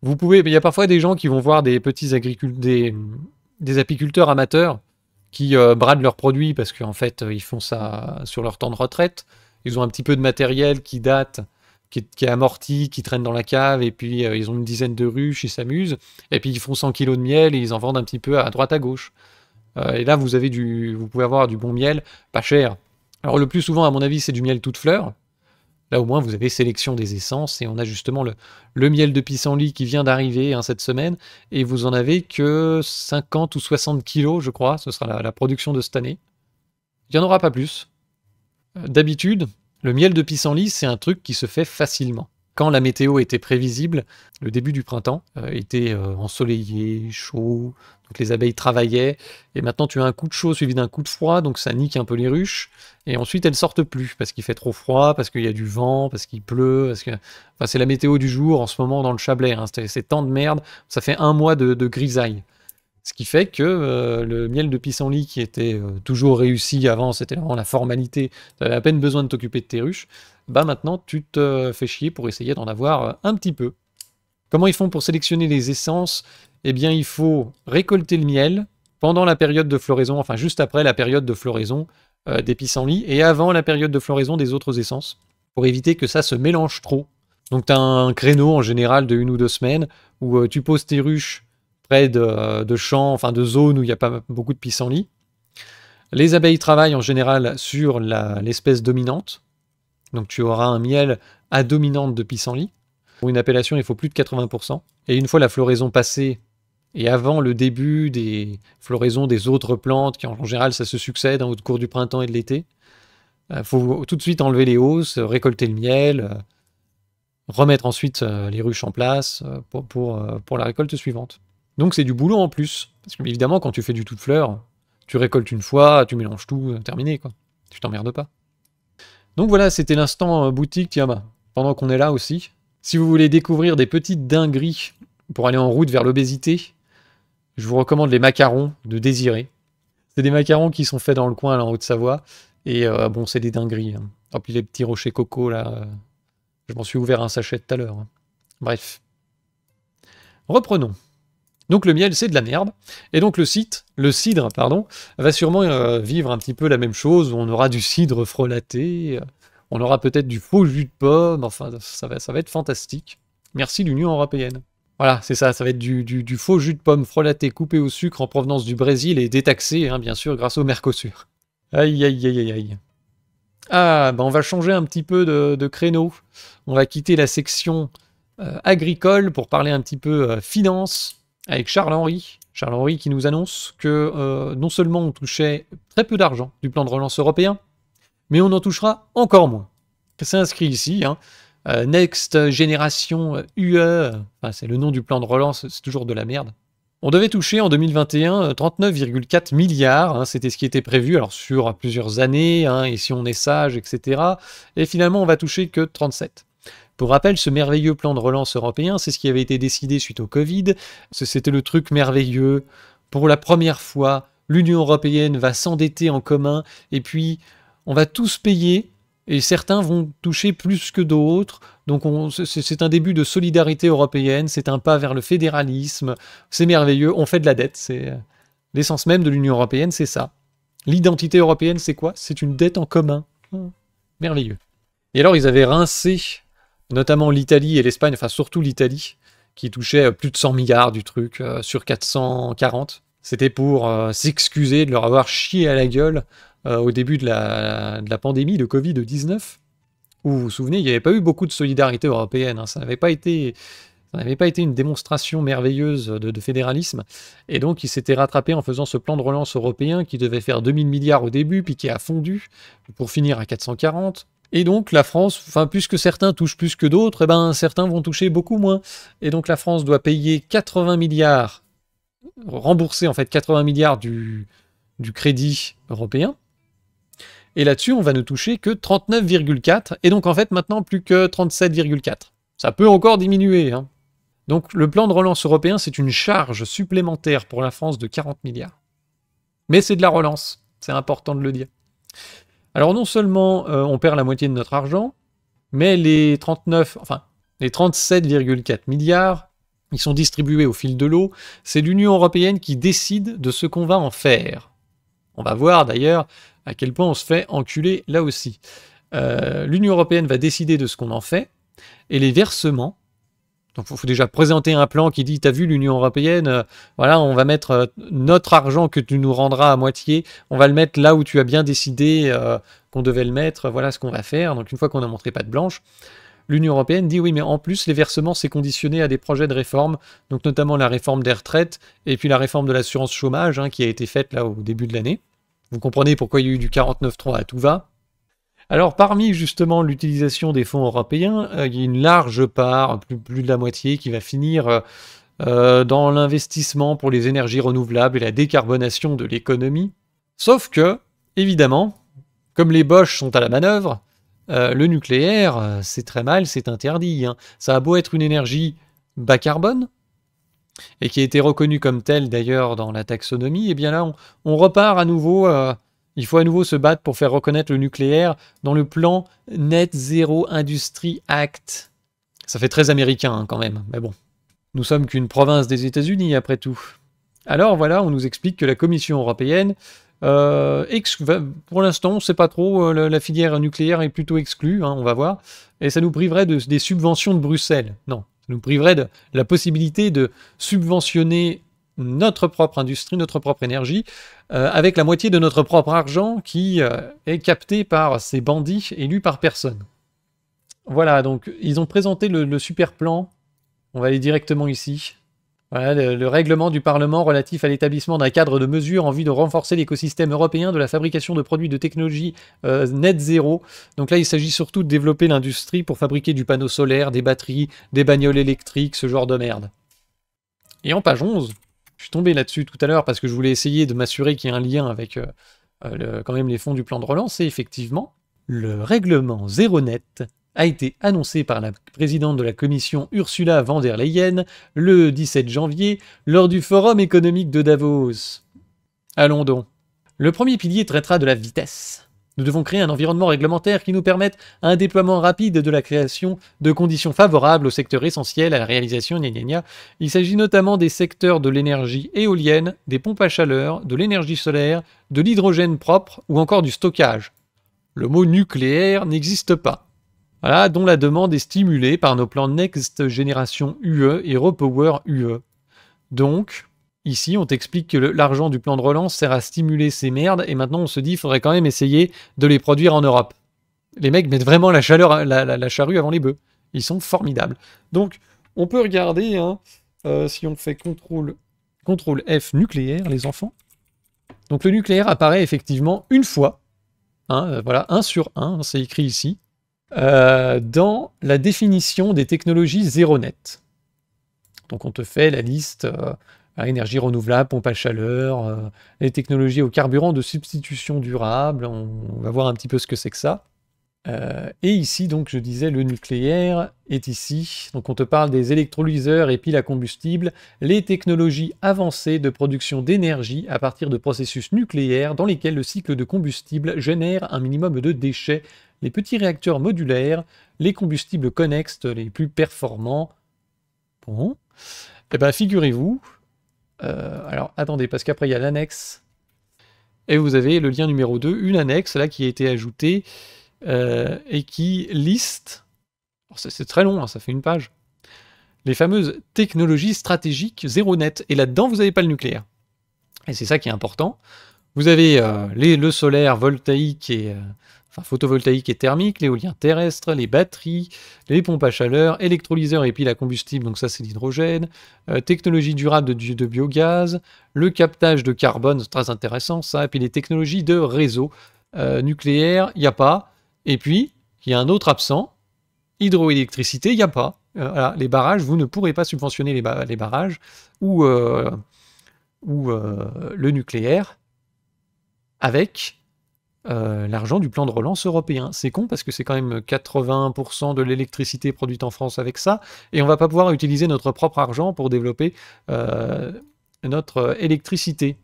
Vous pouvez, il y a parfois des gens qui vont voir des petits agriculteurs, des, apiculteurs amateurs qui euh, bradent leurs produits parce qu'en fait euh, ils font ça sur leur temps de retraite. Ils ont un petit peu de matériel qui date, qui est, amorti, qui traîne dans la cave, et puis euh, ils ont une dizaine de ruches, ils s'amusent, et puis ils font 100 kilos de miel et ils en vendent un petit peu à droite à gauche. et là vous avez du, vous pouvez avoir du bon miel, pas cher. Alors le plus souvent à mon avis c'est du miel toute fleur, Là, au moins, vous avez sélection des essences et on a justement le, miel de pissenlit qui vient d'arriver hein, cette semaine et vous en avez que 50 ou 60 kilos, je crois. Ce sera la, la production de cette année. Il n'y en aura pas plus. Euh, d'habitude, le miel de pissenlit, c'est un truc qui se fait facilement quand la météo était prévisible, le début du printemps euh, était euh, ensoleillé, chaud, donc les abeilles travaillaient, et maintenant tu as un coup de chaud suivi d'un coup de froid, donc ça nique un peu les ruches, et ensuite elles sortent plus, parce qu'il fait trop froid, parce qu'il y a du vent, parce qu'il pleut, parce que... c'est la météo du jour en ce moment dans le Chablais, hein, c'est tant de merde, ça fait un mois de, grisaille. Ce qui fait que euh, le miel de pissenlit qui était toujours réussi avant, c'était vraiment la formalité, tu avais à peine besoin de t'occuper de tes ruches, bah maintenant tu te fais chier pour essayer d'en avoir euh, un petit peu. Comment ils font pour sélectionner les essences Eh bien, il faut récolter le miel pendant la période de floraison, enfin juste après la période de floraison euh, des pissenlits et avant la période de floraison des autres essences, pour éviter que ça se mélange trop. Donc tu as un créneau en général de une ou deux semaines où euh, tu poses tes ruches près de, de champs, enfin de zones où il n'y a pas beaucoup de pissenlits. Les abeilles travaillent en général sur l'espèce dominante, donc tu auras un miel à dominante de pissenlit. Pour une appellation, il faut plus de 80%. Et une fois la floraison passée et avant le début des floraisons des autres plantes, qui en général ça se succède hein, au cours du printemps et de l'été, il euh, faut tout de suite enlever les hausses, euh, récolter le miel, euh, remettre ensuite les ruches en place pour, pour, la récolte suivante. Donc c'est du boulot en plus. Parce que évidemment, quand tu fais du tout de fleurs, tu récoltes une fois, tu mélanges tout, terminé quoi. Tu t'emmerdes pas. Donc voilà, c'était l'instant euh, boutique Tiama, bah, pendant qu'on est là aussi. Si vous voulez découvrir des petites dingueries pour aller en route vers l'obésité, je vous recommande les macarons de Désiré. C'est des macarons qui sont faits dans le coin, en Haute-Savoie. Et euh, bon, c'est des dingueries. Hein. pis les petits rochers coco, là. Euh, je m'en suis ouvert un sachet tout à l'heure. Hein. Bref. Reprenons. Donc le miel, c'est de la merde. Et donc le, le cidre pardon, va sûrement euh, vivre un petit peu la même chose. On aura du cidre frelaté, euh, on aura peut-être du faux jus de pomme. Enfin, ça va, ça va être fantastique. Merci l'Union européenne. Voilà, c'est ça, ça va être du, faux jus de pomme frelaté coupé au sucre en provenance du Brésil et détaxé, hein, bien sûr, grâce au Mercosur. Aïe, aïe, aïe, aïe, aïe. Ah, ben on va changer un petit peu de, créneau. On va quitter la section euh, agricole pour parler un petit peu finance avec Charles henri Charles Henri qui nous annonce que euh, non seulement on touchait très peu d'argent du plan de relance européen, mais on en touchera encore moins. C'est inscrit ici. Hein. Euh, Next Generation UE, c'est le nom du plan de relance, c'est toujours de la merde. On devait toucher en 2021 39,4 euh, milliards, hein, c'était ce qui était prévu, alors sur plusieurs années, hein, et si on est sage, etc. Et finalement, on va toucher que 37. Pour rappel, ce merveilleux plan de relance européen, c'est ce qui avait été décidé suite au Covid. C'était le truc merveilleux. Pour la première fois, l'Union européenne va s'endetter en commun et puis on va tous payer et certains vont toucher plus que d'autres. Donc c'est un début de solidarité européenne, c'est un pas vers le fédéralisme. C'est merveilleux, on fait de la dette. C'est l'essence même de l'Union européenne, c'est ça. L'identité européenne, c'est quoi C'est une dette en commun. Hum, merveilleux. Et alors ils avaient rincé notamment l'Italie et l'Espagne, enfin surtout l'Italie, qui touchait euh, plus de 100 milliards du truc euh, sur 440. C'était pour euh, s'excuser de leur avoir chié à la gueule au début de la, pandémie de Covid-19, où vous vous souvenez, il n'y avait pas eu beaucoup de solidarité européenne. Hein. ça n'avait pas été ça n'avait pas été une démonstration merveilleuse de, de fédéralisme. Et donc, ils s'étaient rattrapés en faisant ce plan de relance européen qui devait faire 2000 milliards au début, puis qui a fondu pour finir à 440. Et donc la France, enfin puisque certains touchent plus que d'autres, eh ben certains vont toucher beaucoup moins. Et donc la France doit payer 80 milliards, rembourser en fait 80 milliards du, crédit européen. Et là-dessus, on va ne toucher que 39,4. Et donc en fait maintenant plus que 37,4. Ça peut encore diminuer. Hein. Donc le plan de relance européen, c'est une charge supplémentaire pour la France de 40 milliards. Mais c'est de la relance, c'est important de le dire. Alors non seulement euh, on perd la moitié de notre argent, mais les 39, enfin les 37,4 milliards, ils sont distribués au fil de l'eau. C'est l'Union européenne qui décide de ce qu'on va en faire. On va voir d'ailleurs à quel point on se fait enculer là aussi. Euh, L'Union européenne va décider de ce qu'on en fait, et les versements il faut, déjà présenter un plan qui dit, t'as vu l'Union européenne, euh, voilà, on va mettre euh, notre argent que tu nous rendras à moitié, on va le mettre là où tu as bien décidé euh, qu'on devait le mettre, voilà ce qu'on va faire. Donc une fois qu'on a montré pas de blanche, l'Union européenne dit oui, mais en plus, les versements, c'est conditionné à des projets de réforme, donc notamment la réforme des retraites et puis la réforme de l'assurance chômage hein, qui a été faite là au début de l'année. Vous comprenez pourquoi il y a eu du 49.3 à tout va. Alors parmi justement l'utilisation des fonds européens, euh, il y a une large part, plus, de la moitié, qui va finir euh, euh, dans l'investissement pour les énergies renouvelables et la décarbonation de l'économie. Sauf que, évidemment, comme les Boches sont à la manœuvre, le nucléaire, c'est très mal, c'est interdit. Hein. Ça a beau être une énergie bas carbone, et qui a été reconnue comme telle d'ailleurs dans la taxonomie, et eh bien là, on, repart à nouveau il faut à nouveau se battre pour faire reconnaître le nucléaire dans le plan Net Zero Industry Act. Ça fait très américain hein, quand même, mais bon. Nous sommes qu'une province des États-Unis après tout. Alors voilà, on nous explique que la Commission européenne, euh, pour l'instant, on ne sait pas trop, euh, la, filière nucléaire est plutôt exclue, hein, on va voir, et ça nous priverait de, des subventions de Bruxelles. Non, ça nous priverait de la possibilité de subventionner notre propre industrie, notre propre énergie, euh, avec la moitié de notre propre argent qui euh, est capté par ces bandits élus par personne. Voilà, donc ils ont présenté le, super plan. On va aller directement ici. le, règlement du Parlement relatif à l'établissement d'un cadre de mesures en vue de renforcer l'écosystème européen de la fabrication de produits de technologie euh, net zéro. Donc là, il s'agit surtout de développer l'industrie pour fabriquer du panneau solaire, des batteries, des bagnoles électriques, ce genre de merde. Et en page 11, je suis tombé là-dessus tout à l'heure parce que je voulais essayer de m'assurer qu'il y ait un lien avec euh, euh, quand même les fonds du plan de relance. Et effectivement, le règlement zéro net a été annoncé par la présidente de la commission Ursula von der Leyen le 17 janvier lors du forum économique de Davos. Allons donc. Le premier pilier traitera de la vitesse. Nous devons créer un environnement réglementaire qui nous permette un déploiement rapide de la création de conditions favorables au secteur essentiel à la réalisation. Gna gna Il s'agit notamment des secteurs de l'énergie éolienne, des pompes à chaleur, de l'énergie solaire, de l'hydrogène propre ou encore du stockage. Le mot nucléaire n'existe pas. Voilà, dont la demande est stimulée par nos plans Next Generation UE et Repower UE. Donc, Ici, on t'explique que l'argent du plan de relance sert à stimuler ces merdes, et maintenant on se dit, qu'il faudrait quand même essayer de les produire en Europe. Les mecs mettent vraiment la, chaleur, la, charrue avant les bœufs. Ils sont formidables. Donc, on peut regarder, hein, euh, si on fait contrôle, contrôle F nucléaire, les enfants. Donc le nucléaire apparaît effectivement une fois, hein, euh, voilà, 1 sur 1, hein, c'est écrit ici, euh, dans la définition des technologies zéro net. Donc on te fait la liste énergie renouvelable, pompe à chaleur, euh, les technologies au carburant de substitution durable. On, va voir un petit peu ce que c'est que ça. Euh, et ici, donc, je disais, le nucléaire est ici. Donc, on te parle des électrolyseurs et piles à combustible, les technologies avancées de production d'énergie à partir de processus nucléaires dans lesquels le cycle de combustible génère un minimum de déchets, les petits réacteurs modulaires, les combustibles connexes les plus performants. Bon. Eh bien, figurez-vous, euh, alors attendez, parce qu'après il y a l'annexe. Et vous avez le lien numéro 2, une annexe là qui a été ajoutée euh, et qui liste, c'est très long, hein, ça fait une page, les fameuses technologies stratégiques zéro net. Et là-dedans, vous n'avez pas le nucléaire. Et c'est ça qui est important. Vous avez euh, les, le solaire, voltaïque et photovoltaïque et thermique, l'éolien terrestre, les batteries, les pompes à chaleur, électrolyseurs et puis à combustible, donc ça c'est l'hydrogène, euh, technologie durable de, biogaz, le captage de carbone, c'est très intéressant ça, et puis les technologies de réseau euh, nucléaire, il n'y a pas, et puis il y a un autre absent, hydroélectricité, il n'y a pas. Euh, les barrages, vous ne pourrez pas subventionner les, barrages ou, ou le nucléaire avec euh, l'argent du plan de relance européen. C'est con parce que c'est quand même 80% de l'électricité produite en France avec ça, et on va pas pouvoir utiliser notre propre argent pour développer euh, notre électricité.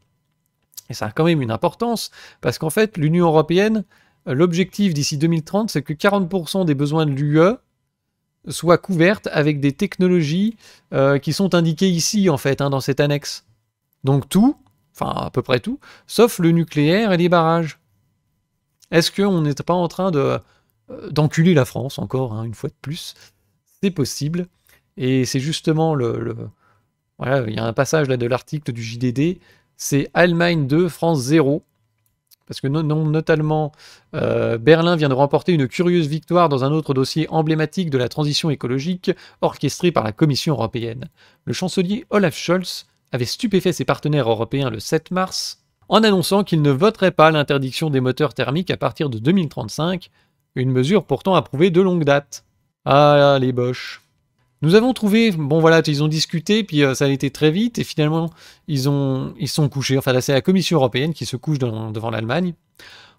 Et ça a quand même une importance, parce qu'en fait, l'Union européenne, l'objectif d'ici 2030, c'est que 40% des besoins de l'UE soient couverts avec des technologies euh, qui sont indiquées ici, en fait, hein, dans cette annexe. Donc tout, enfin à peu près tout, sauf le nucléaire et les barrages. Est-ce qu'on n'est pas en train de euh, d'enculer la France encore, hein, une fois de plus C'est possible. Et c'est justement le, Voilà, il y a un passage là de l'article du JDD, c'est Allemagne 2, France 0. Parce que non, non notamment, euh, Berlin vient de remporter une curieuse victoire dans un autre dossier emblématique de la transition écologique orchestré par la Commission européenne. Le chancelier Olaf Scholz avait stupéfait ses partenaires européens le 7 mars en annonçant qu'il ne voterait pas l'interdiction des moteurs thermiques à partir de 2035, une mesure pourtant approuvée de longue date. Ah les boches. Nous avons trouvé, bon voilà, ils ont discuté, puis euh, ça a été très vite, et finalement ils ont, ils sont couchés. Enfin là, c'est la Commission européenne qui se couche devant l'Allemagne.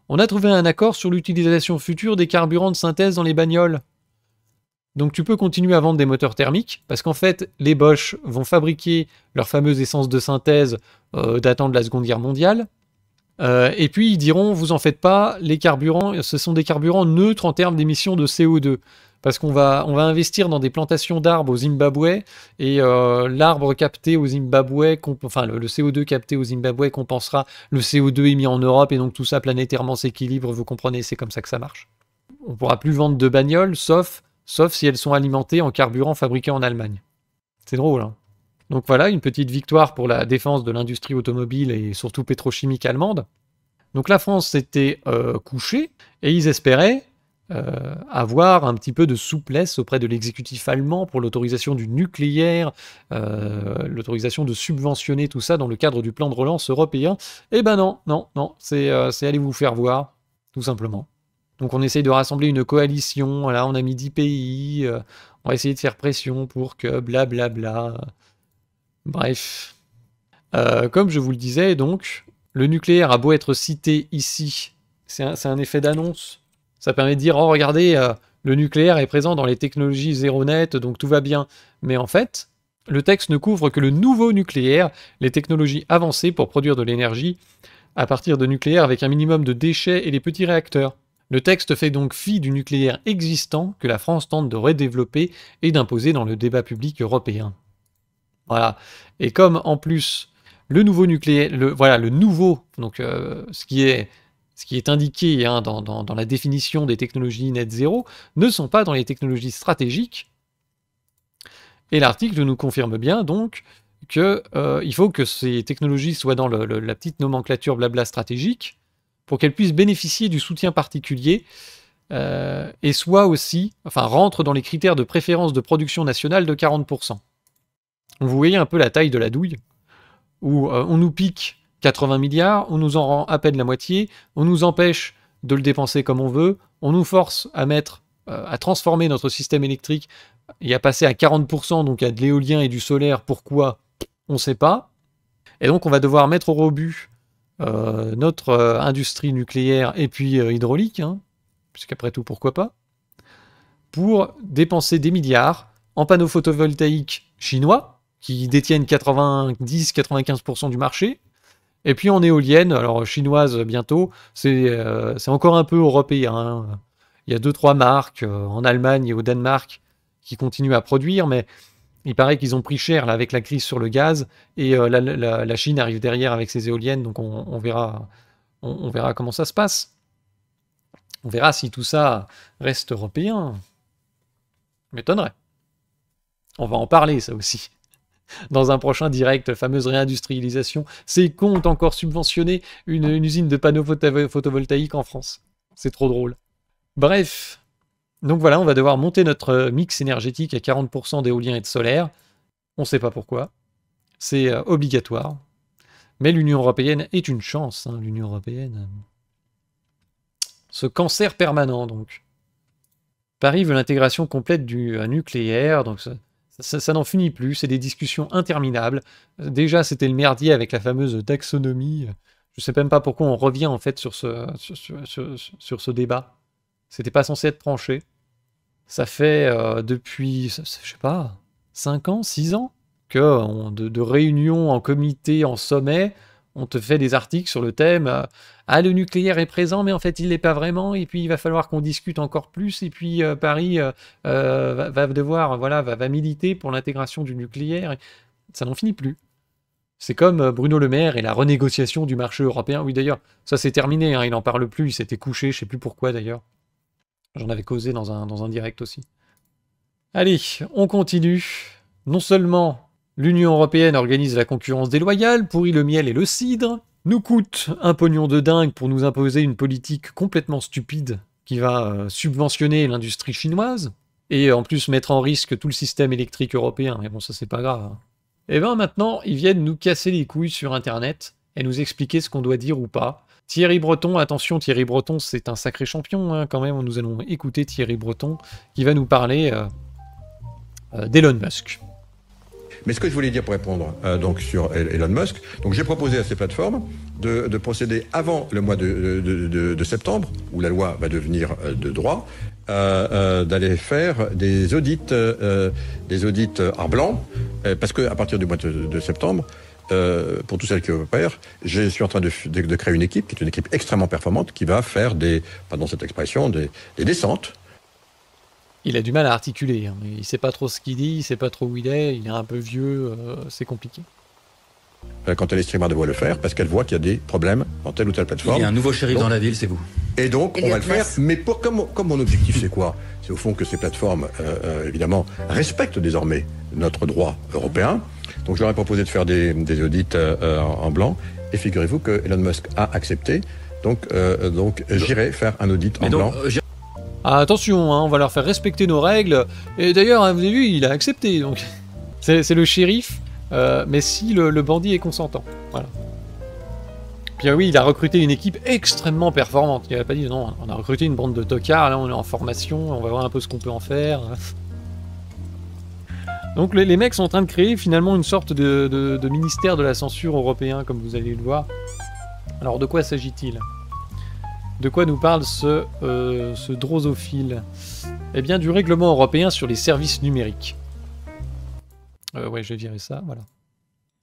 On a trouvé un accord sur l'utilisation future des carburants de synthèse dans les bagnoles. Donc tu peux continuer à vendre des moteurs thermiques, parce qu'en fait, les Bosch vont fabriquer leur fameuse essence de synthèse euh, datant de la Seconde Guerre mondiale. Euh, et puis ils diront, vous en faites pas, les carburants, ce sont des carburants neutres en termes d'émissions de CO2 parce qu'on va, on va investir dans des plantations d'arbres au Zimbabwe et euh, l'arbre capté au Zimbabwe, enfin le, CO2 capté au Zimbabwe compensera le CO2 émis en Europe et donc tout ça planétairement s'équilibre, vous comprenez, c'est comme ça que ça marche. On pourra plus vendre de bagnoles sauf, sauf si elles sont alimentées en carburant fabriqué en Allemagne. C'est drôle, hein donc voilà, une petite victoire pour la défense de l'industrie automobile et surtout pétrochimique allemande. Donc la France s'était euh, couchée et ils espéraient euh, avoir un petit peu de souplesse auprès de l'exécutif allemand pour l'autorisation du nucléaire, euh, l'autorisation de subventionner tout ça dans le cadre du plan de relance européen. Eh ben non, non, non, c'est c'est aller vous faire voir, tout simplement. Donc on essaye de rassembler une coalition, là on a mis 10 pays, on va essayer de faire pression pour que blablabla. Bref. Euh, comme je vous le disais, donc, le nucléaire a beau être cité ici, c'est un, effet d'annonce. Ça permet de dire, oh regardez, euh, le nucléaire est présent dans les technologies zéro net, donc tout va bien. Mais en fait, le texte ne couvre que le nouveau nucléaire, les technologies avancées pour produire de l'énergie à partir de nucléaire avec un minimum de déchets et les petits réacteurs. Le texte fait donc fi du nucléaire existant que la France tente de redévelopper et d'imposer dans le débat public européen. Voilà. Et comme en plus le nouveau nucléaire, le, voilà, le nouveau, donc euh, ce qui est ce qui est indiqué hein, dans, la définition des technologies net zéro, ne sont pas dans les technologies stratégiques. Et l'article nous confirme bien donc qu'il euh, faut que ces technologies soient dans la petite nomenclature blabla stratégique pour qu'elles puissent bénéficier du soutien particulier euh, et soit aussi, enfin, rentrent dans les critères de préférence de production nationale de 40%. Vous voyez un peu la taille de la douille, où euh, on nous pique 80 milliards, on nous en rend à peine la moitié, on nous empêche de le dépenser comme on veut, on nous force à mettre, euh, à transformer notre système électrique et à passer à 40%, donc à de l'éolien et du solaire. Pourquoi On ne sait pas. Et donc on va devoir mettre au rebut euh, notre industrie nucléaire et puis hydraulique, hein, puisqu'après tout, pourquoi pas, pour dépenser des milliards en panneaux photovoltaïques chinois, qui détiennent 90-95% du marché. Et puis en éolienne, alors chinoise bientôt, c'est euh, encore un peu européen. Hein. Il y a deux, trois marques euh, en Allemagne et au Danemark qui continuent à produire, mais il paraît qu'ils ont pris cher avec la crise sur le gaz et euh, la, Chine arrive derrière avec ses éoliennes, donc on, verra, on, verra comment ça se passe. On verra si tout ça reste européen. M'étonnerait. On va en parler, ça aussi dans un prochain direct, fameuse réindustrialisation. C'est qu'on ont encore subventionné une, usine de panneaux photovoltaïques en France. C'est trop drôle. Bref, donc voilà, on va devoir monter notre mix énergétique à 40% d'éolien et de solaire. On ne sait pas pourquoi. C'est euh, obligatoire. Mais l'Union européenne est une chance, hein, l'Union européenne. Ce cancer permanent, donc. Paris veut l'intégration complète du euh, nucléaire, donc ça, n'en finit plus, c'est des discussions interminables. Déjà, c'était le merdier avec la fameuse taxonomie. Je ne sais même pas pourquoi on revient en fait sur ce, sur, ce débat. C'était pas censé être tranché. Ça fait euh, depuis, je sais pas, 5 ans, 6 ans que de, de réunions en comité, en sommet, on te fait des articles sur le thème euh, ah le nucléaire est présent mais en fait il l'est pas vraiment et puis il va falloir qu'on discute encore plus et puis euh, Paris euh, va, devoir voilà va, militer pour l'intégration du nucléaire ça n'en finit plus c'est comme Bruno Le Maire et la renégociation du marché européen oui d'ailleurs ça s'est terminé hein, il n'en parle plus il s'était couché je sais plus pourquoi d'ailleurs j'en avais causé dans un dans un direct aussi allez on continue non seulement L'Union européenne organise la concurrence déloyale, pourrit le miel et le cidre, nous coûte un pognon de dingue pour nous imposer une politique complètement stupide qui va euh, subventionner l'industrie chinoise, et euh, en plus mettre en risque tout le système électrique européen, mais bon ça c'est pas grave. Et hein. eh ben maintenant, ils viennent nous casser les couilles sur internet et nous expliquer ce qu'on doit dire ou pas. Thierry Breton, attention, Thierry Breton, c'est un sacré champion hein, quand même. Nous allons écouter Thierry Breton qui va nous parler euh, d'Elon Musk. Mais ce que je voulais dire pour répondre euh, donc sur Elon Musk, donc j'ai proposé à ces plateformes de, procéder avant le mois de, septembre, où la loi va devenir euh, de droit, euh, d'aller faire des audits, des audits à blanc, parce qu'à partir du mois de, septembre. pour tous celles qui opèrent, je suis en train de, créer une équipe qui est une équipe extrêmement performante qui va faire des, pardon cette expression, des descentes il a du mal à articuler. il hein, Il sait pas trop ce qu'il dit, il sait pas trop où il est, il est un peu vieux, euh, c'est compliqué. Euh, quand elle est streamer, elle doit le faire, parce qu'elle voit qu'il y a des problèmes dans telle ou telle plateforme. Il y a un nouveau shérif dans la ville, c'est vous. Et donc, on va le faire. Mais pour, comme, mon objectif, c'est quoi C'est au fond que ces plateformes, euh, évidemment, respectent désormais notre droit européen. Donc, je leur ai proposé de faire des, audits en blanc. Et figurez-vous que Elon Musk a accepté. Donc, donc j'irai faire un audit en blanc. Ah, attention, hein, on va leur faire respecter nos règles. Et d'ailleurs, hein, vous avez vu, il a accepté. Donc, c'est le shérif, euh, mais si le, bandit est consentant. Voilà. Puis ah oui, il a recruté une équipe extrêmement performante. Il n'avait pas dit non, on a recruté une bande de tocards, là on est en formation, on va voir un peu ce qu'on peut en faire. Donc les, mecs sont en train de créer finalement une sorte de ministère de la censure européen, comme vous allez le voir. Alors de quoi s'agit-il de quoi nous parle ce, euh, ce drosophile Eh bien, du règlement européen sur les services numériques. Euh, ouais, je dirais ça, voilà.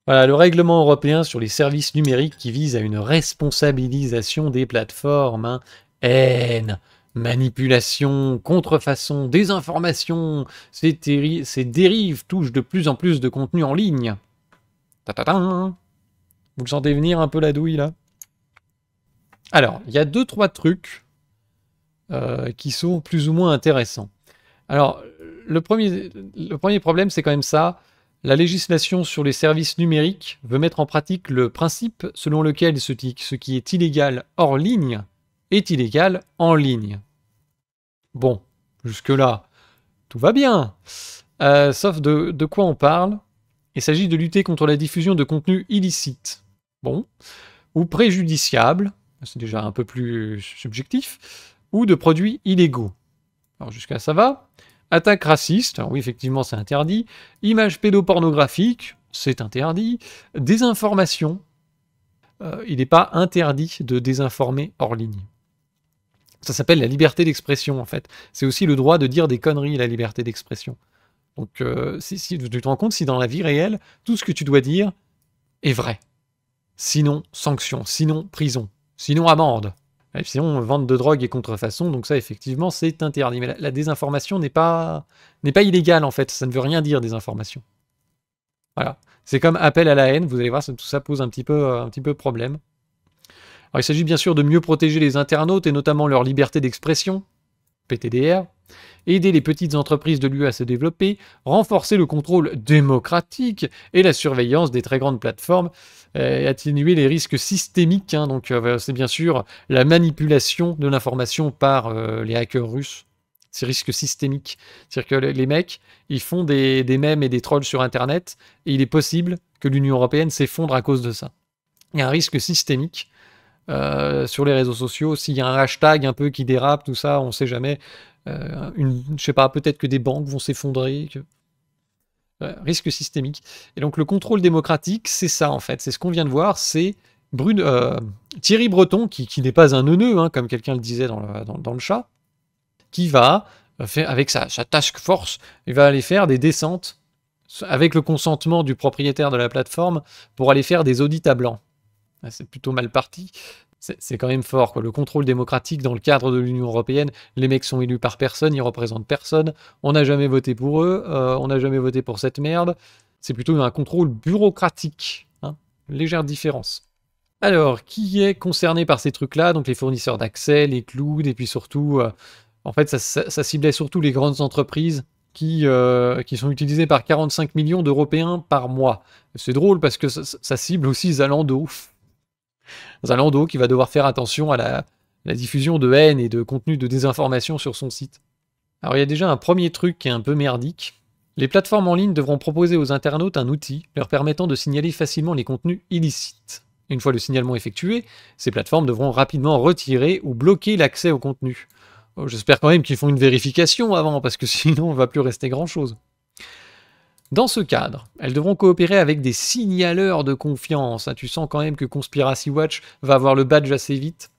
Voilà, le règlement européen sur les services numériques qui vise à une responsabilisation des plateformes. Hein. Haine, manipulation, contrefaçon, désinformation, ces, dérives touchent de plus en plus de contenus en ligne. Ta -ta -ta Vous le sentez venir un peu la douille là alors, il y a deux, trois trucs euh, qui sont plus ou moins intéressants. Alors, le premier, problème, c'est quand même ça. La législation sur les services numériques veut mettre en pratique le principe selon lequel ce qui est illégal hors ligne est illégal en ligne. Bon, jusque-là, tout va bien. Euh, sauf de, de, quoi on parle Il s'agit de lutter contre la diffusion de contenus illicites, bon, ou préjudiciables, ah, c'est déjà un peu plus subjectif, ou de produits illégaux. Alors jusqu'à ça va. Attaque raciste, oui effectivement c'est interdit. Image pédopornographique, c'est interdit. Désinformation, euh, il n'est pas interdit de désinformer hors ligne. Ça s'appelle la liberté d'expression en fait. C'est aussi le droit de dire des conneries, la liberté d'expression. Donc euh, si, tu te rends compte si dans la vie réelle, tout ce que tu dois dire est vrai. Sinon, sanction, sinon, prison. Sinon, amende. sinon, vente de drogue et contrefaçon, donc ça, effectivement, c'est interdit. Mais la, désinformation n'est pas, n'est pas illégale, en fait. Ça ne veut rien dire, désinformation. Voilà. C'est comme appel à la haine, vous allez voir, ça, tout ça pose un petit peu, euh, un petit peu problème. Alors, il s'agit bien sûr de mieux protéger les internautes et notamment leur liberté d'expression. PTDR, aider les petites entreprises de l'UE à se développer, renforcer le contrôle démocratique et la surveillance des très grandes plateformes, euh, atténuer les risques systémiques. Hein. donc euh, c'est bien sûr la manipulation de l'information par euh, les hackers russes. Ces risques systémiques. C'est-à-dire que les mecs, ils font des, des mèmes et des trolls sur Internet, et il est possible que l'Union européenne s'effondre à cause de ça. Il y a un risque systémique euh, sur les réseaux sociaux. S'il y a un hashtag un peu qui dérape, tout ça, on ne sait jamais. Euh, une, sais pas, peut-être que des banques vont s'effondrer. Euh, risque systémique. Et donc le contrôle démocratique, c'est ça en fait. C'est ce qu'on vient de voir. C'est Thierry Breton, qui, n'est pas un neuneu, hein, comme quelqu'un le disait dans le, chat, qui va, avec sa, sa task force, il va aller faire des descentes avec le consentement du propriétaire de la plateforme pour aller faire des audits à blanc. Ah, c'est plutôt mal parti. C'est quand même fort, quoi. le contrôle démocratique dans le cadre de l'Union européenne. Les mecs sont élus par personne, ils représentent personne. On n'a jamais voté pour eux, euh, on n'a jamais voté pour cette merde. C'est plutôt un contrôle bureaucratique. Hein. Légère différence. Alors, qui est concerné par ces trucs-là Donc les fournisseurs d'accès, les clouds, et puis surtout, euh, en fait, ça, ciblait surtout les grandes entreprises qui, euh, qui sont utilisées par 45 millions d'Européens par mois. C'est drôle parce que ça, cible aussi Zalando dans un landau qui va devoir faire attention à la, diffusion de haine et de contenu de désinformation sur son site. Alors il y a déjà un premier truc qui est un peu merdique. Les plateformes en ligne devront proposer aux internautes un outil leur permettant de signaler facilement les contenus illicites. Une fois le signalement effectué, ces plateformes devront rapidement retirer ou bloquer l'accès au contenu. Euh, j'espère quand même qu'ils font une vérification avant, parce que sinon on va plus rester grand-chose. Dans ce cadre, elles devront coopérer avec des signaleurs de confiance. Hein, tu sens quand même que Conspiracy Watch va avoir le badge assez vite.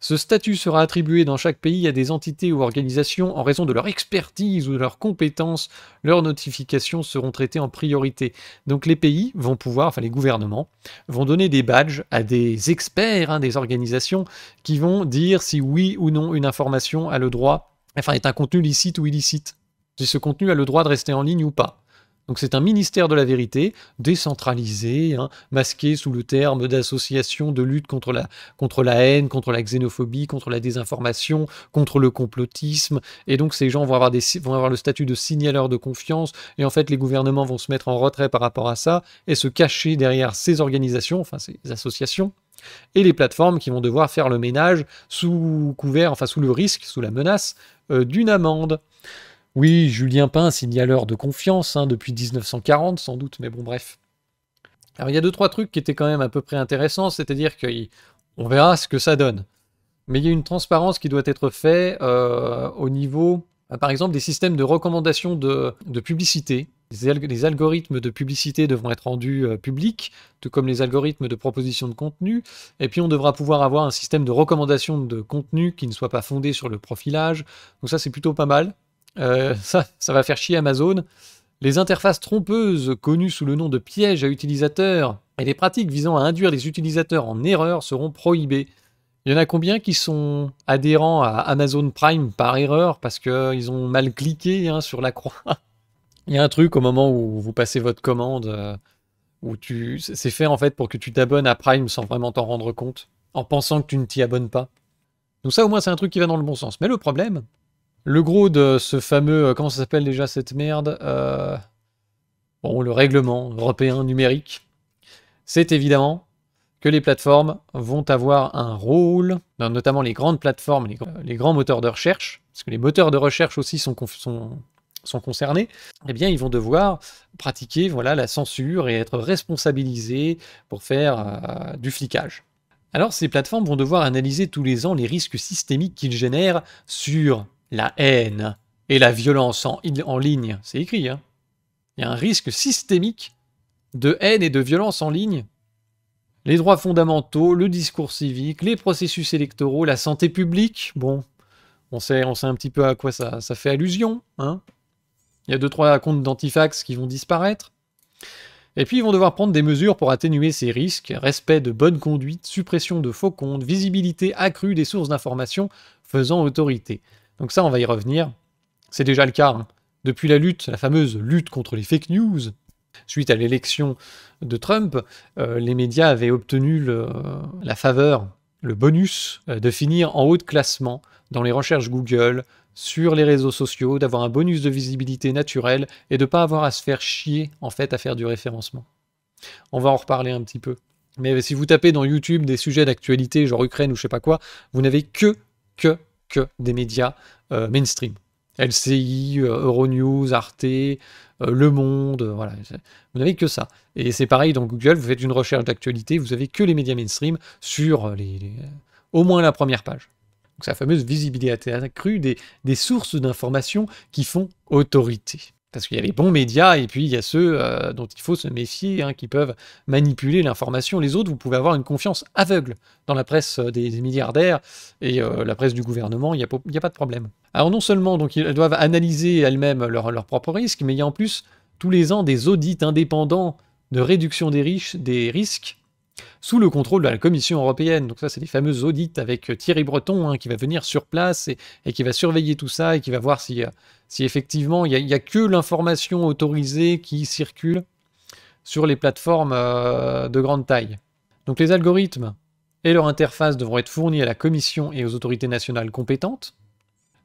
Ce statut sera attribué dans chaque pays à des entités ou organisations en raison de leur expertise ou de leurs compétences. Leurs notifications seront traitées en priorité. Donc les pays vont pouvoir, enfin les gouvernements, vont donner des badges à des experts hein, des organisations qui vont dire si oui ou non une information a le droit, enfin est un contenu licite ou illicite si ce contenu a le droit de rester en ligne ou pas. Donc c'est un ministère de la vérité, décentralisé, hein, masqué sous le terme d'association de lutte contre la, contre la haine, contre la xénophobie, contre la désinformation, contre le complotisme. Et donc ces gens vont avoir, vont avoir le statut de signaleurs de confiance. Et en fait, les gouvernements vont se mettre en retrait par rapport à ça et se cacher derrière ces organisations, enfin ces associations et les plateformes qui vont devoir faire le ménage sous couvert, enfin sous le risque, sous la menace euh, d'une amende. Oui, Julien Pin, signaleur de confiance hein, depuis 1940 sans doute, mais bon bref. Alors il y a deux trois trucs qui étaient quand même à peu près intéressants, c'est-à-dire qu'on verra ce que ça donne. Mais il y a une transparence qui doit être faite euh, au niveau, euh, par exemple, des systèmes de recommandation de, publicité. Les, algorithmes de publicité devront être rendus euh, publics, tout comme les algorithmes de proposition de contenu. Et puis on devra pouvoir avoir un système de recommandation de contenu qui ne soit pas fondé sur le profilage. Donc ça c'est plutôt pas mal. Euh, ça, va faire chier Amazon. Les interfaces trompeuses, connues sous le nom de pièges à utilisateurs, et les pratiques visant à induire les utilisateurs en erreur seront prohibées. Il y en a combien qui sont adhérents à Amazon Prime par erreur parce qu'ils euh, ont mal cliqué hein, sur la croix Il y a un truc au moment où vous passez votre commande, euh, où c'est fait en fait pour que tu t'abonnes à Prime sans vraiment t'en rendre compte, en pensant que tu ne t'y abonnes pas. Donc ça au moins c'est un truc qui va dans le bon sens. Mais le problème, le gros de ce fameux, euh, comment ça s'appelle déjà cette merde euh, Bon, le règlement européen numérique, c'est évidemment que les plateformes vont avoir un rôle, notamment les grandes plateformes, les, grands moteurs de recherche, parce que les moteurs de recherche aussi sont, concernés, eh bien, ils vont devoir pratiquer voilà, la censure et être responsabilisés pour faire euh, du flicage. Alors, ces plateformes vont devoir analyser tous les ans les risques systémiques qu'ils génèrent sur la haine et la violence en, ligne. C'est écrit. Hein. Il y a un risque systémique de haine et de violence en ligne. Les droits fondamentaux, le discours civique, les processus électoraux, la santé publique. Bon, on sait, un petit peu à quoi ça, fait allusion. Hein. Il y a deux, trois comptes d'antifax qui vont disparaître. Et puis ils vont devoir prendre des mesures pour atténuer ces risques, respect de bonne conduite, suppression de faux comptes, visibilité accrue des sources d'information faisant autorité. Donc ça, on va y revenir. C'est déjà le cas. Hein. Depuis la lutte, la fameuse lutte contre les fake news, suite à l'élection de Trump, euh, les médias avaient obtenu la faveur, le bonus euh, de finir en haut de classement dans les recherches Google, sur les réseaux sociaux, d'avoir un bonus de visibilité naturelle et de ne pas avoir à se faire chier en fait à faire du référencement. On va en reparler un petit peu. Mais si vous tapez dans YouTube des sujets d'actualité, genre Ukraine ou je sais pas quoi, vous n'avez que, que que des médias euh, mainstream. LCI, euh, Euronews, Arte, euh, Le Monde, voilà. Vous n'avez que ça. Et c'est pareil dans Google, vous faites une recherche d'actualité, vous avez que les médias mainstream sur les, au moins la première page. Donc, sa fameuse visibilité accrue des, des sources d'informations qui font autorité. Parce qu'il y a les bons médias et puis il y a ceux euh, dont il faut se méfier, hein, qui peuvent manipuler l'information. Les autres, vous pouvez avoir une confiance aveugle dans la presse euh, des, milliardaires et euh, la presse du gouvernement, il n'y a, pas de problème. Alors non seulement donc, ils doivent analyser elles-mêmes leurs propres risques, mais il y a en plus tous les ans des audits indépendants de réduction des risques sous le contrôle de la Commission européenne. Donc ça, c'est les fameux audits avec euh, Thierry Breton hein, qui va venir sur place et, qui va surveiller tout ça et qui va voir si, euh, effectivement il n'y a, que l'information autorisée qui circule sur les plateformes euh, de grande taille. Donc les algorithmes et leur interface devront être fournis à la Commission et aux autorités nationales compétentes.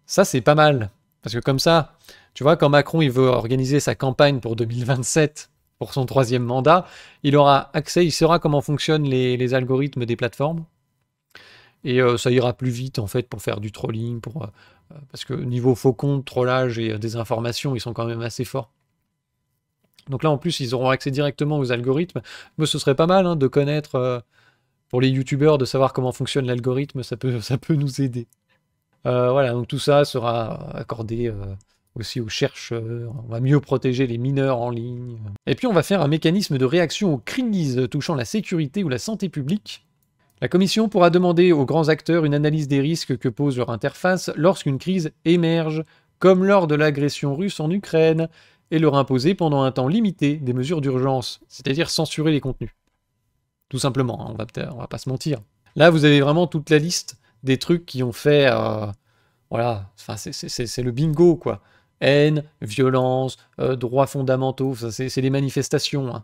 Ça, c'est pas mal. Parce que comme ça, tu vois, quand Macron il veut organiser sa campagne pour 2027, pour son troisième mandat, il aura accès, il saura comment fonctionnent les, algorithmes des plateformes. Et euh, ça ira plus vite en fait pour faire du trolling, pour, euh, euh, parce que niveau faux compte, trollage et désinformation, ils sont quand même assez forts. Donc là en plus, ils auront accès directement aux algorithmes. Mais ce serait pas mal hein, de connaître, pour les youtubeurs, de savoir comment fonctionne l'algorithme, ça peut, ça peut nous aider. voilà, donc tout ça sera accordé aussi aux chercheurs, on va mieux protéger les mineurs en ligne. Et puis on va faire un mécanisme de réaction aux crises touchant la sécurité ou la santé publique. La commission pourra demander aux grands acteurs une analyse des risques que pose leur interface lorsqu'une crise émerge, comme lors de l'agression russe en Ukraine, et leur imposer pendant un temps limité des mesures d'urgence, c'est-à-dire censurer les contenus. Tout simplement, hein, on va, va pas se mentir. Là, vous avez vraiment toute la liste des trucs qui ont fait... Euh, voilà, c'est le bingo, quoi haine, violence, euh, droits fondamentaux, c'est les manifestations. Hein.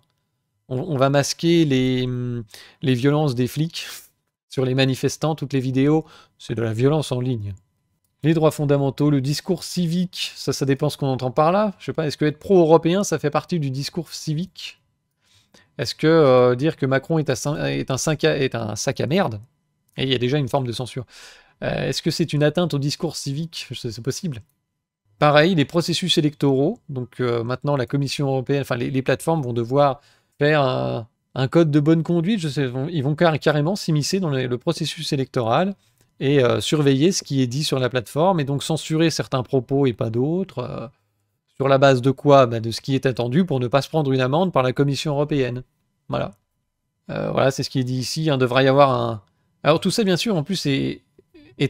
On, va masquer les, mm, les violences des flics sur les manifestants, toutes les vidéos, c'est de la violence en ligne. Les droits fondamentaux, le discours civique, ça, ça dépend ce qu'on entend par là. Je sais pas, est-ce que être pro-européen, ça fait partie du discours civique Est-ce que euh, dire que Macron est, un sac à, est un sac à merde Et il y a déjà une forme de censure. Euh, est-ce que c'est une atteinte au discours civique C'est possible. Pareil, les processus électoraux. Donc euh, maintenant, la Commission européenne, enfin les, plateformes vont devoir faire un, code de bonne conduite. Je sais, ils vont carrément s'immiscer dans le processus électoral et euh, surveiller ce qui est dit sur la plateforme et donc censurer certains propos et pas d'autres. Euh, sur la base de quoi bah, De ce qui est attendu pour ne pas se prendre une amende par la Commission européenne. Voilà. voilà, c'est ce qui est dit ici. Il hein, devrait y avoir un. Alors tout ça, bien sûr, en plus, est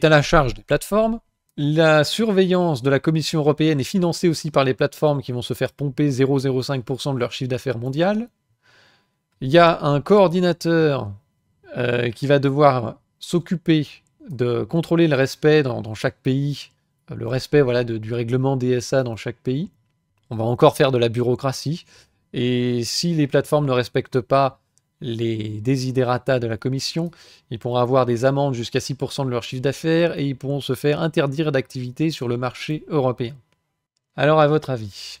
à la charge des plateformes la surveillance de la Commission européenne est financée aussi par les plateformes qui vont se faire pomper 0,05% de leur chiffre d'affaires mondial. Il y a un coordinateur euh, qui va devoir s'occuper de contrôler le respect dans, chaque pays, euh, le respect voilà, du règlement DSA dans chaque pays. On va encore faire de la bureaucratie. Et si les plateformes ne respectent pas les désidérata de la commission. Ils pourront avoir des amendes jusqu'à 6% de leur chiffre d'affaires et ils pourront se faire interdire d'activité sur le marché européen. Alors à votre avis,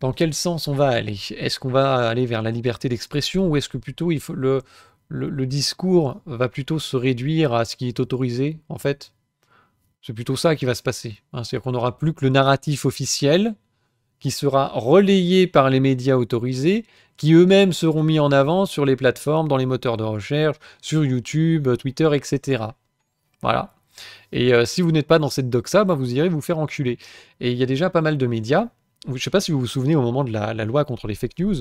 dans quel sens on va aller Est-ce qu'on va aller vers la liberté d'expression ou est-ce que plutôt le, discours va plutôt se réduire à ce qui est autorisé en fait C'est plutôt ça qui va se passer. Hein. C'est-à-dire qu'on n'aura plus que le narratif officiel qui sera relayé par les médias autorisés qui eux-mêmes seront mis en avant sur les plateformes, dans les moteurs de recherche, sur YouTube, euh, Twitter, etc. Voilà. Et euh, si vous n'êtes pas dans cette doxa, ben, vous irez vous faire enculer. Et il y a déjà pas mal de médias. Je ne sais pas si vous vous souvenez au moment de la, loi contre les fake news.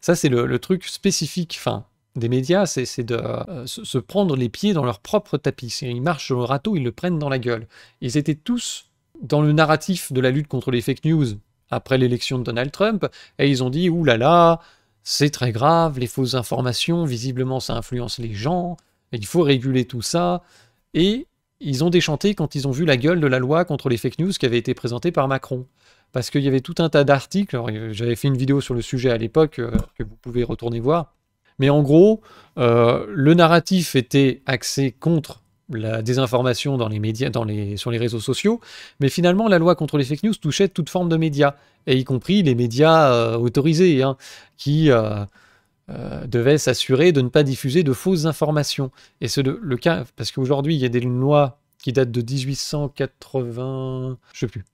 Ça, c'est le, truc spécifique fin, des médias, c'est de euh, se prendre les pieds dans leur propre tapis. Ils marchent sur le râteau, ils le prennent dans la gueule. Ils étaient tous dans le narratif de la lutte contre les fake news après l'élection de Donald Trump, et ils ont dit « oulala. là là, c'est très grave, les fausses informations, visiblement ça influence les gens, il faut réguler tout ça. Et ils ont déchanté quand ils ont vu la gueule de la loi contre les fake news qui avait été présentée par Macron. Parce qu'il y avait tout un tas d'articles, euh, j'avais fait une vidéo sur le sujet à l'époque euh, que vous pouvez retourner voir, mais en gros, euh, le narratif était axé contre la désinformation dans les médias, dans les, sur les réseaux sociaux, mais finalement la loi contre les fake news touchait toute forme de médias, et y compris les médias euh, autorisés, hein, qui euh, euh, devaient s'assurer de ne pas diffuser de fausses informations. Et c'est le cas, parce qu'aujourd'hui il y a des lois qui datent de 1880, je sais plus.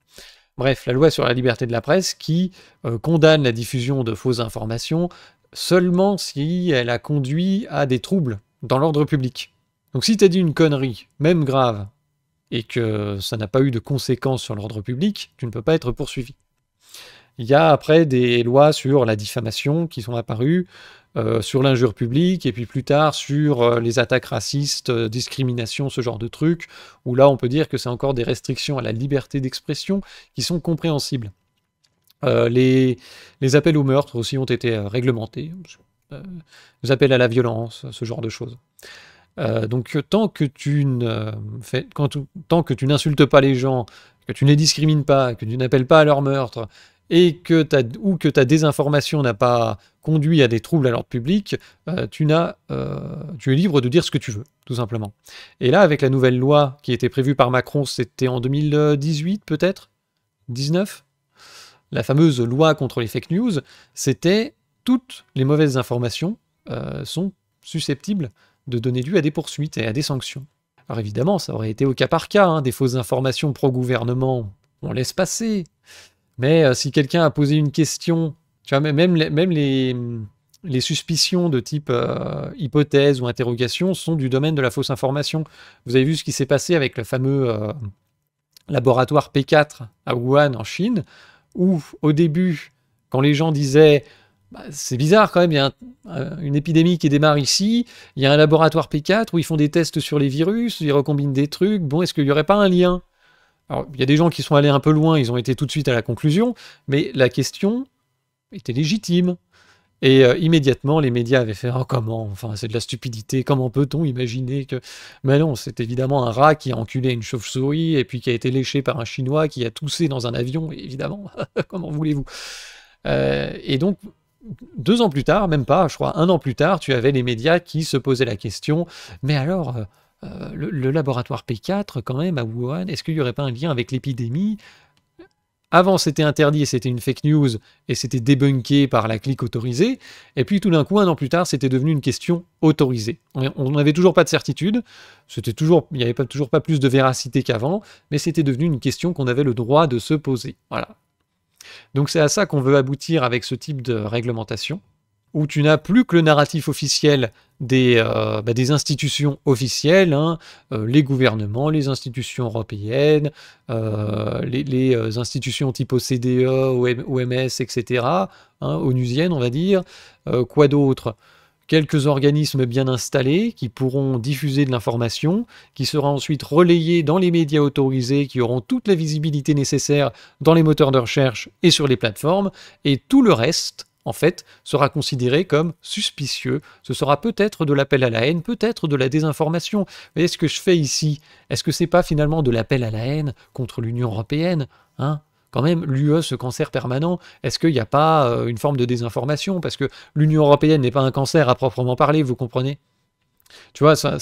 Bref, la loi sur la liberté de la presse qui condamne la diffusion de fausses informations seulement si elle a conduit à des troubles dans l'ordre public. Donc si t'as dit une connerie, même grave, et que ça n'a pas eu de conséquences sur l'ordre public, tu ne peux pas être poursuivi. Il y a après des lois sur la diffamation qui sont apparues, euh, sur l'injure publique, et puis plus tard sur euh, les attaques racistes, euh, discrimination, ce genre de trucs, où là on peut dire que c'est encore des restrictions à la liberté d'expression qui sont compréhensibles. Les, les, appels au meurtre aussi ont été réglementés, les appels à la violence, ce genre de choses donc tant que tu n'insultes pas les gens, que tu ne les discrimines pas, que tu n'appelles pas à leur meurtre, et que ta, ou que ta désinformation n'a pas conduit à des troubles à l'ordre public, euh, euh, tu, es libre de dire ce que tu veux, tout simplement. Et là, avec la nouvelle loi qui était prévue par Macron, c'était en 2018 peut-être 19 La fameuse loi contre les fake news, c'était toutes les mauvaises informations euh, sont susceptibles de donner lieu à des poursuites et à des sanctions. Alors évidemment, ça aurait été au cas par cas, hein, des fausses informations pro-gouvernement, on laisse passer. Mais euh, si quelqu'un a posé une question, tu vois, même, les, même les, suspicions de type euh, hypothèse ou interrogation sont du domaine de la fausse information. Vous avez vu ce qui s'est passé avec le fameux euh, laboratoire P4 à Wuhan en Chine, où au début, quand les gens disaient bah, c'est bizarre quand même, il y a euh, une épidémie qui démarre ici, il y a un laboratoire P4 où ils font des tests sur les virus, ils recombinent des trucs, bon, est-ce qu'il n'y aurait pas un lien Alors, il y a des gens qui sont allés un peu loin, ils ont été tout de suite à la conclusion, mais la question était légitime. Et euh, immédiatement, les médias avaient fait oh, comment Enfin, c'est de la stupidité. Comment peut-on imaginer que Mais non, c'est évidemment un rat qui a enculé une chauve-souris et puis qui a été léché par un Chinois qui a toussé dans un avion. Évidemment, comment voulez-vous euh, Et donc, deux ans plus tard, même pas, je crois, un an plus tard, tu avais les médias qui se posaient la question, mais alors, euh, euh, le, laboratoire P4, quand même, à Wuhan, est-ce qu'il n'y aurait pas un lien avec l'épidémie avant, c'était interdit c'était une fake news et c'était débunké par la clique autorisée. Et puis tout d'un coup, un an plus tard, c'était devenu une question autorisée. On n'avait toujours pas de certitude. C'était toujours, il n'y avait pas, toujours pas plus de véracité qu'avant, mais c'était devenu une question qu'on avait le droit de se poser. Voilà. Donc c'est à ça qu'on veut aboutir avec ce type de réglementation, où tu n'as plus que le narratif officiel des, euh, bah, institutions officielles, hein, euh, les gouvernements, les institutions européennes, euh, les, institutions type OCDE, OMS, etc., hein, onusiennes on va dire, quoi d'autre quelques organismes bien installés qui pourront diffuser de l'information, qui sera ensuite relayée dans les médias autorisés, qui auront toute la visibilité nécessaire dans les moteurs de recherche et sur les plateformes, et tout le reste, en fait, sera considéré comme suspicieux. Ce sera peut-être de l'appel à la haine, peut-être de la désinformation. Mais ce que je fais ici, est-ce que c'est pas finalement de l'appel à la haine contre l'Union européenne hein quand même, l'UE, ce cancer permanent, est-ce qu'il n'y a pas euh, une forme de désinformation Parce que l'Union européenne n'est pas un cancer à proprement parler, vous comprenez tu vois, ça,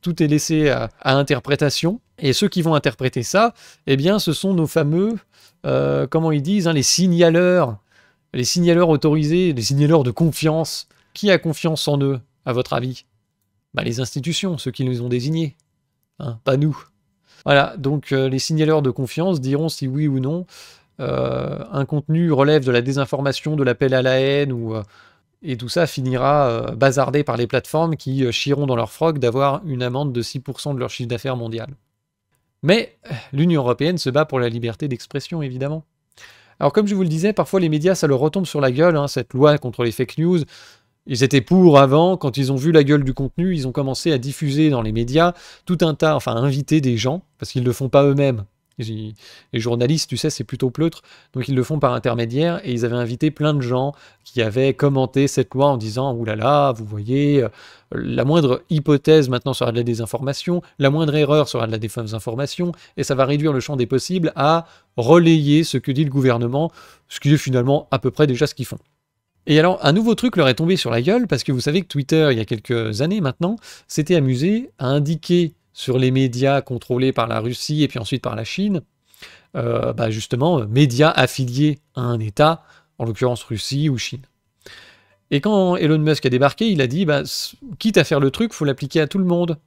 tout est laissé à, interprétation. Et ceux qui vont interpréter ça, eh bien, ce sont nos fameux, euh, comment ils disent, hein, les signaleurs, les signaleurs autorisés, les signaleurs de confiance. Qui a confiance en eux, à votre avis bah, Les institutions, ceux qui nous ont désignés, hein, pas nous. Voilà, donc euh, les signaleurs de confiance diront si oui ou non euh, un contenu relève de la désinformation, de l'appel à la haine, ou, euh, et tout ça finira bazardé par les plateformes qui chieront dans leur froc d'avoir une amende de 6% de leur chiffre d'affaires mondial. Mais l'Union européenne se bat pour la liberté d'expression, évidemment. Alors comme je vous le disais, parfois les médias, ça leur retombe sur la gueule, hein, cette loi contre les fake news, ils étaient pour avant, quand ils ont vu la gueule du contenu, ils ont commencé à diffuser dans les médias tout un tas, enfin inviter des gens, parce qu'ils ne le font pas eux-mêmes. Les journalistes, tu sais, c'est plutôt pleutre, donc ils le font par intermédiaire, et ils avaient invité plein de gens qui avaient commenté cette loi en disant « Ouh là là, vous voyez, euh, la moindre hypothèse maintenant sera de la désinformation, la moindre erreur sera de la désinformation, et ça va réduire le champ des possibles à relayer ce que dit le gouvernement, ce qui est finalement à peu près déjà ce qu'ils font. » Et alors, un nouveau truc leur est tombé sur la gueule, parce que vous savez que Twitter, il y a quelques années maintenant, s'était amusé à indiquer sur les médias contrôlés par la Russie et puis ensuite par la Chine, euh, bah, justement, euh, médias affiliés à un État, en l'occurrence Russie ou Chine. Et quand Elon Musk a débarqué, il a dit, bah, quitte à faire le truc, faut l'appliquer à tout le monde.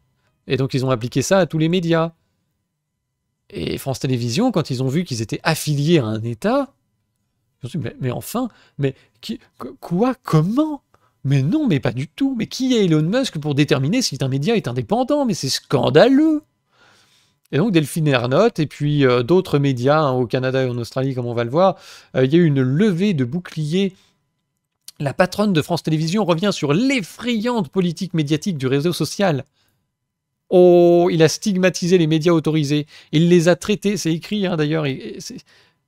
Et donc ils ont appliqué ça à tous les médias. Et France Télévisions, quand ils ont vu qu'ils étaient affiliés à un État, mais, enfin, mais quoi, comment Mais non, mais pas du tout. Mais qui est Elon Musk pour déterminer si un média est indépendant Mais c'est scandaleux et donc Delphine Ernotte et puis euh, d'autres médias hein, au Canada et en Australie, comme on va le voir, euh, il y a eu une levée de boucliers. La patronne de France Télévisions revient sur l'effrayante politique médiatique du réseau social. Oh, il a stigmatisé les médias autorisés. Il les a traités, c'est écrit hein, d'ailleurs,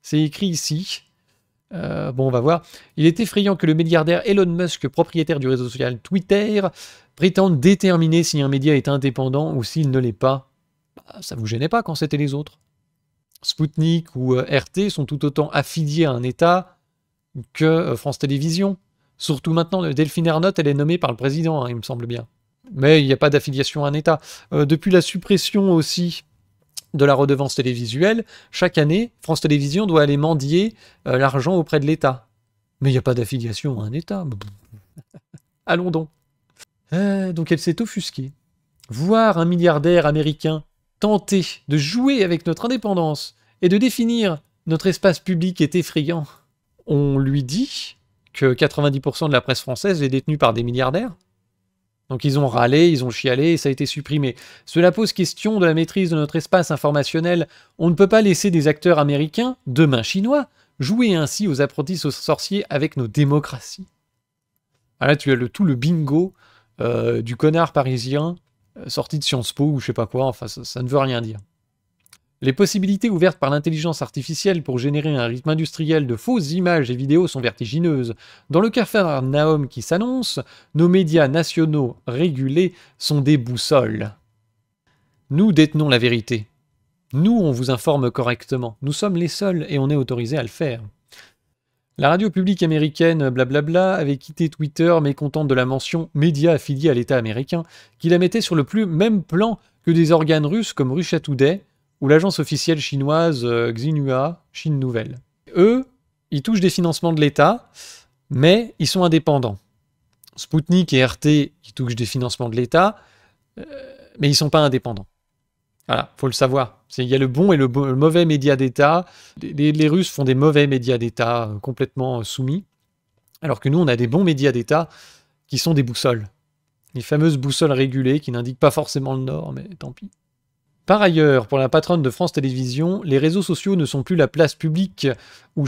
c'est écrit ici. Euh, bon, on va voir. Il est effrayant que le milliardaire Elon Musk, propriétaire du réseau social Twitter, prétende déterminer si un média est indépendant ou s'il ne l'est pas. Bah, ça vous gênait pas quand c'était les autres Sputnik ou euh, RT sont tout autant affiliés à un État que euh, France Télévisions. Surtout maintenant, Delphine Ernotte, elle est nommée par le président, hein, il me semble bien. Mais il n'y a pas d'affiliation à un État. depuis la suppression aussi de la redevance télévisuelle, chaque année, France Télévisions doit aller mendier euh, l'argent auprès de l'État. Mais il n'y a pas d'affiliation à un État. Allons donc. Euh, donc elle s'est offusquée. Voir un milliardaire américain tenter de jouer avec notre indépendance et de définir notre espace public est effrayant. On lui dit que 90% de la presse française est détenue par des milliardaires, donc ils ont râlé, ils ont chialé et ça a été supprimé. Cela pose question de la maîtrise de notre espace informationnel. On ne peut pas laisser des acteurs américains, demain chinois, jouer ainsi aux apprentis aux sorciers avec nos démocraties. Ah là, tu as le, tout le bingo euh, du connard parisien euh, sorti de Sciences Po ou je sais pas quoi, enfin ça ne veut rien dire. Les possibilités ouvertes par l'intelligence artificielle pour générer un rythme industriel de fausses images et vidéos sont vertigineuses. Dans le Naom qui s'annonce, nos médias nationaux régulés sont des boussoles. Nous détenons la vérité. Nous, on vous informe correctement. Nous sommes les seuls et on est autorisé à le faire. La radio publique américaine Blablabla avait quitté Twitter mécontente de la mention médias affiliés à l'État américain, qui la mettait sur le plus même plan que des organes russes comme Rushat ou l'agence officielle chinoise euh, Xinhua, Chine Nouvelle. Eux, ils touchent des financements de l'État, mais ils sont indépendants. Sputnik et RT, ils touchent des financements de l'État, euh, mais ils ne sont pas indépendants. Voilà, faut le savoir. Il y a le bon et le, mauvais média d'État. Les, Russes font des mauvais médias d'État euh, complètement soumis, alors que nous, on a des bons médias d'État qui sont des boussoles. Les fameuses boussoles régulées qui n'indiquent pas forcément le nord, mais tant pis. Par ailleurs, pour la patronne de France Télévisions, les réseaux sociaux ne sont plus la place publique où,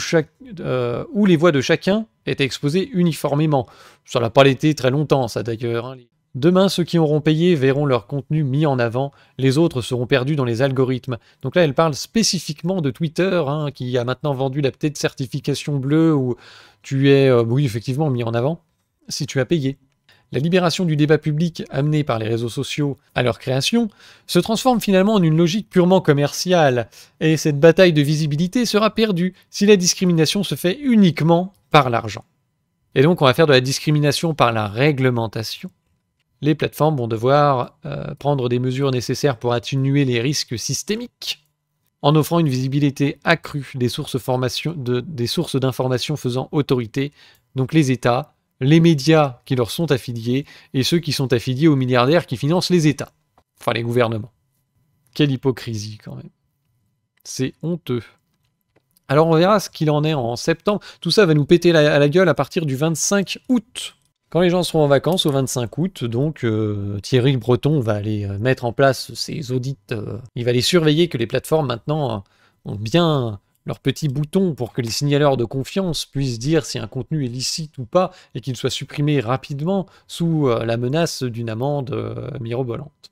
euh, les voix de chacun étaient exposées uniformément. Ça n'a pas été très longtemps, ça d'ailleurs. Hein. Demain, ceux qui auront payé verront leur contenu mis en avant, les autres seront perdus dans les algorithmes. Donc là, elle parle spécifiquement de Twitter, hein, qui a maintenant vendu la petite certification bleue où tu es, euh, oui, effectivement, mis en avant, si tu as payé la libération du débat public amené par les réseaux sociaux à leur création se transforme finalement en une logique purement commerciale, et cette bataille de visibilité sera perdue si la discrimination se fait uniquement par l'argent. Et donc on va faire de la discrimination par la réglementation. Les plateformes vont devoir euh, prendre des mesures nécessaires pour atténuer les risques systémiques, en offrant une visibilité accrue des sources d'information faisant autorité, donc les États, les médias qui leur sont affiliés et ceux qui sont affiliés aux milliardaires qui financent les États, enfin les gouvernements. Quelle hypocrisie quand même. C'est honteux. Alors on verra ce qu'il en est en septembre. Tout ça va nous péter à la gueule à partir du 25 août. Quand les gens seront en vacances au 25 août, donc euh, Thierry Breton va aller euh, mettre en place ses audits. Euh, il va les surveiller que les plateformes maintenant ont bien leur petit bouton pour que les signaleurs de confiance puissent dire si un contenu est licite ou pas et qu'il soit supprimé rapidement sous euh, la menace d'une amende euh, mirobolante.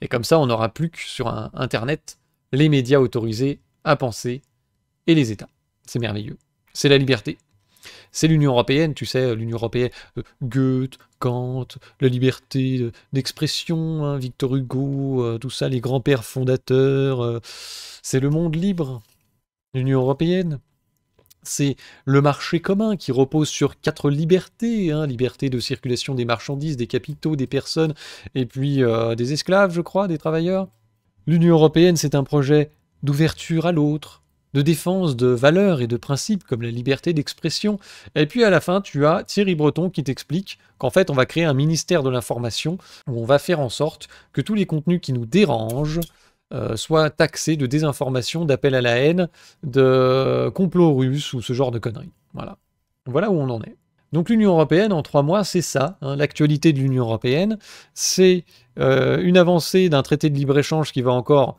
Et comme ça, on n'aura plus que sur un Internet les médias autorisés à penser et les États. C'est merveilleux. C'est la liberté. C'est l'Union européenne, tu sais, l'Union européenne, euh, Goethe, Kant, la liberté d'expression, hein, Victor Hugo, tout ça, les grands-pères fondateurs. c'est le monde libre l'Union européenne. C'est le marché commun qui repose sur quatre libertés, hein, liberté de circulation des marchandises, des capitaux, des personnes, et puis euh, des esclaves, je crois, des travailleurs. L'Union européenne, c'est un projet d'ouverture à l'autre, de défense de valeurs et de principes comme la liberté d'expression. Et puis à la fin, tu as Thierry Breton qui t'explique qu'en fait, on va créer un ministère de l'information où on va faire en sorte que tous les contenus qui nous dérangent euh, soit taxé de désinformation, d'appel à la haine, de complot russe ou ce genre de conneries. Voilà. Voilà où on en est. Donc l'Union européenne, en trois mois, c'est ça. Hein, l'actualité de l'Union européenne, c'est euh, une avancée d'un traité de libre-échange qui va encore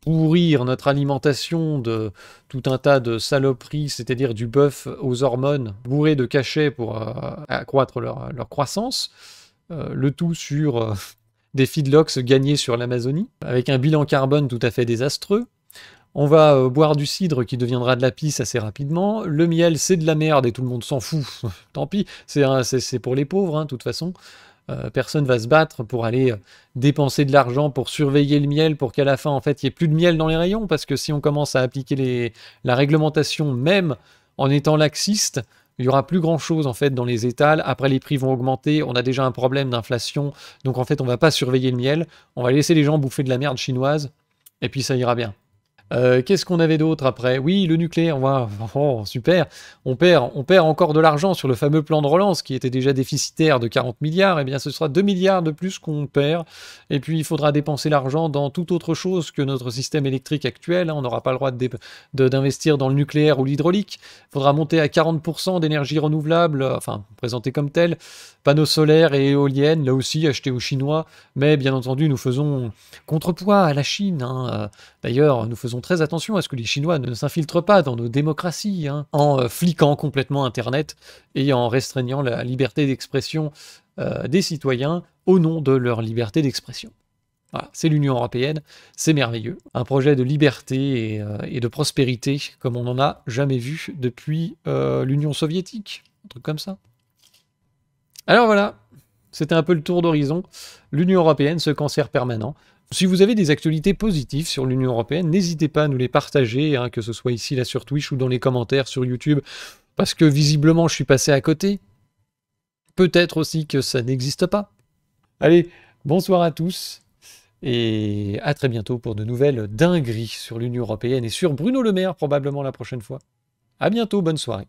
pourrir notre alimentation de tout un tas de saloperies, c'est-à-dire du bœuf aux hormones bourré de cachets pour euh, accroître leur, croissance. le tout sur des feedlocks gagnés sur l'Amazonie, avec un bilan carbone tout à fait désastreux. On va euh, boire du cidre qui deviendra de la pisse assez rapidement. Le miel, c'est de la merde et tout le monde s'en fout. Tant pis, c'est pour les pauvres, hein, de toute façon. Euh, personne va se battre pour aller euh, dépenser de l'argent pour surveiller le miel pour qu'à la fin, en fait, il n'y ait plus de miel dans les rayons. Parce que si on commence à appliquer la réglementation même en étant laxiste, il n'y aura plus grand chose en fait dans les étals. Après, les prix vont augmenter. On a déjà un problème d'inflation, donc en fait, on va pas surveiller le miel. On va laisser les gens bouffer de la merde chinoise, et puis ça ira bien. Euh, qu'est-ce qu'on avait d'autre après Oui, le nucléaire, oh, super. On perd, on perd encore de l'argent sur le fameux plan de relance qui était déjà déficitaire de 40 milliards. et eh bien, ce sera 2 milliards de plus qu'on perd. Et puis, il faudra dépenser l'argent dans tout autre chose que notre système électrique actuel. On n'aura pas le droit d'investir dans le nucléaire ou l'hydraulique. Il faudra monter à 40% d'énergie renouvelable, euh, enfin, présentée comme telle. Panneaux solaires et éoliennes, là aussi, achetés aux Chinois. Mais bien entendu, nous faisons contrepoids à la Chine. Hein. Euh, d'ailleurs, nous faisons très attention à ce que les Chinois ne s'infiltrent pas dans nos démocraties, hein, en euh, fliquant complètement Internet et en restreignant la liberté d'expression euh, des citoyens au nom de leur liberté d'expression. Voilà, c'est l'Union européenne, c'est merveilleux. Un projet de liberté et, euh, de prospérité comme on n'en a jamais vu depuis l'Union soviétique, un truc comme ça. Alors voilà, c'était un peu le tour d'horizon. L'Union européenne, ce cancer permanent. Si vous avez des actualités positives sur l'Union européenne, n'hésitez pas à nous les partager, hein, que ce soit ici, là sur Twitch ou dans les commentaires sur YouTube, parce que visiblement je suis passé à côté. Peut-être aussi que ça n'existe pas. Allez, bonsoir à tous et à très bientôt pour de nouvelles dingueries sur l'Union européenne et sur Bruno Le Maire probablement la prochaine fois. À bientôt, bonne soirée.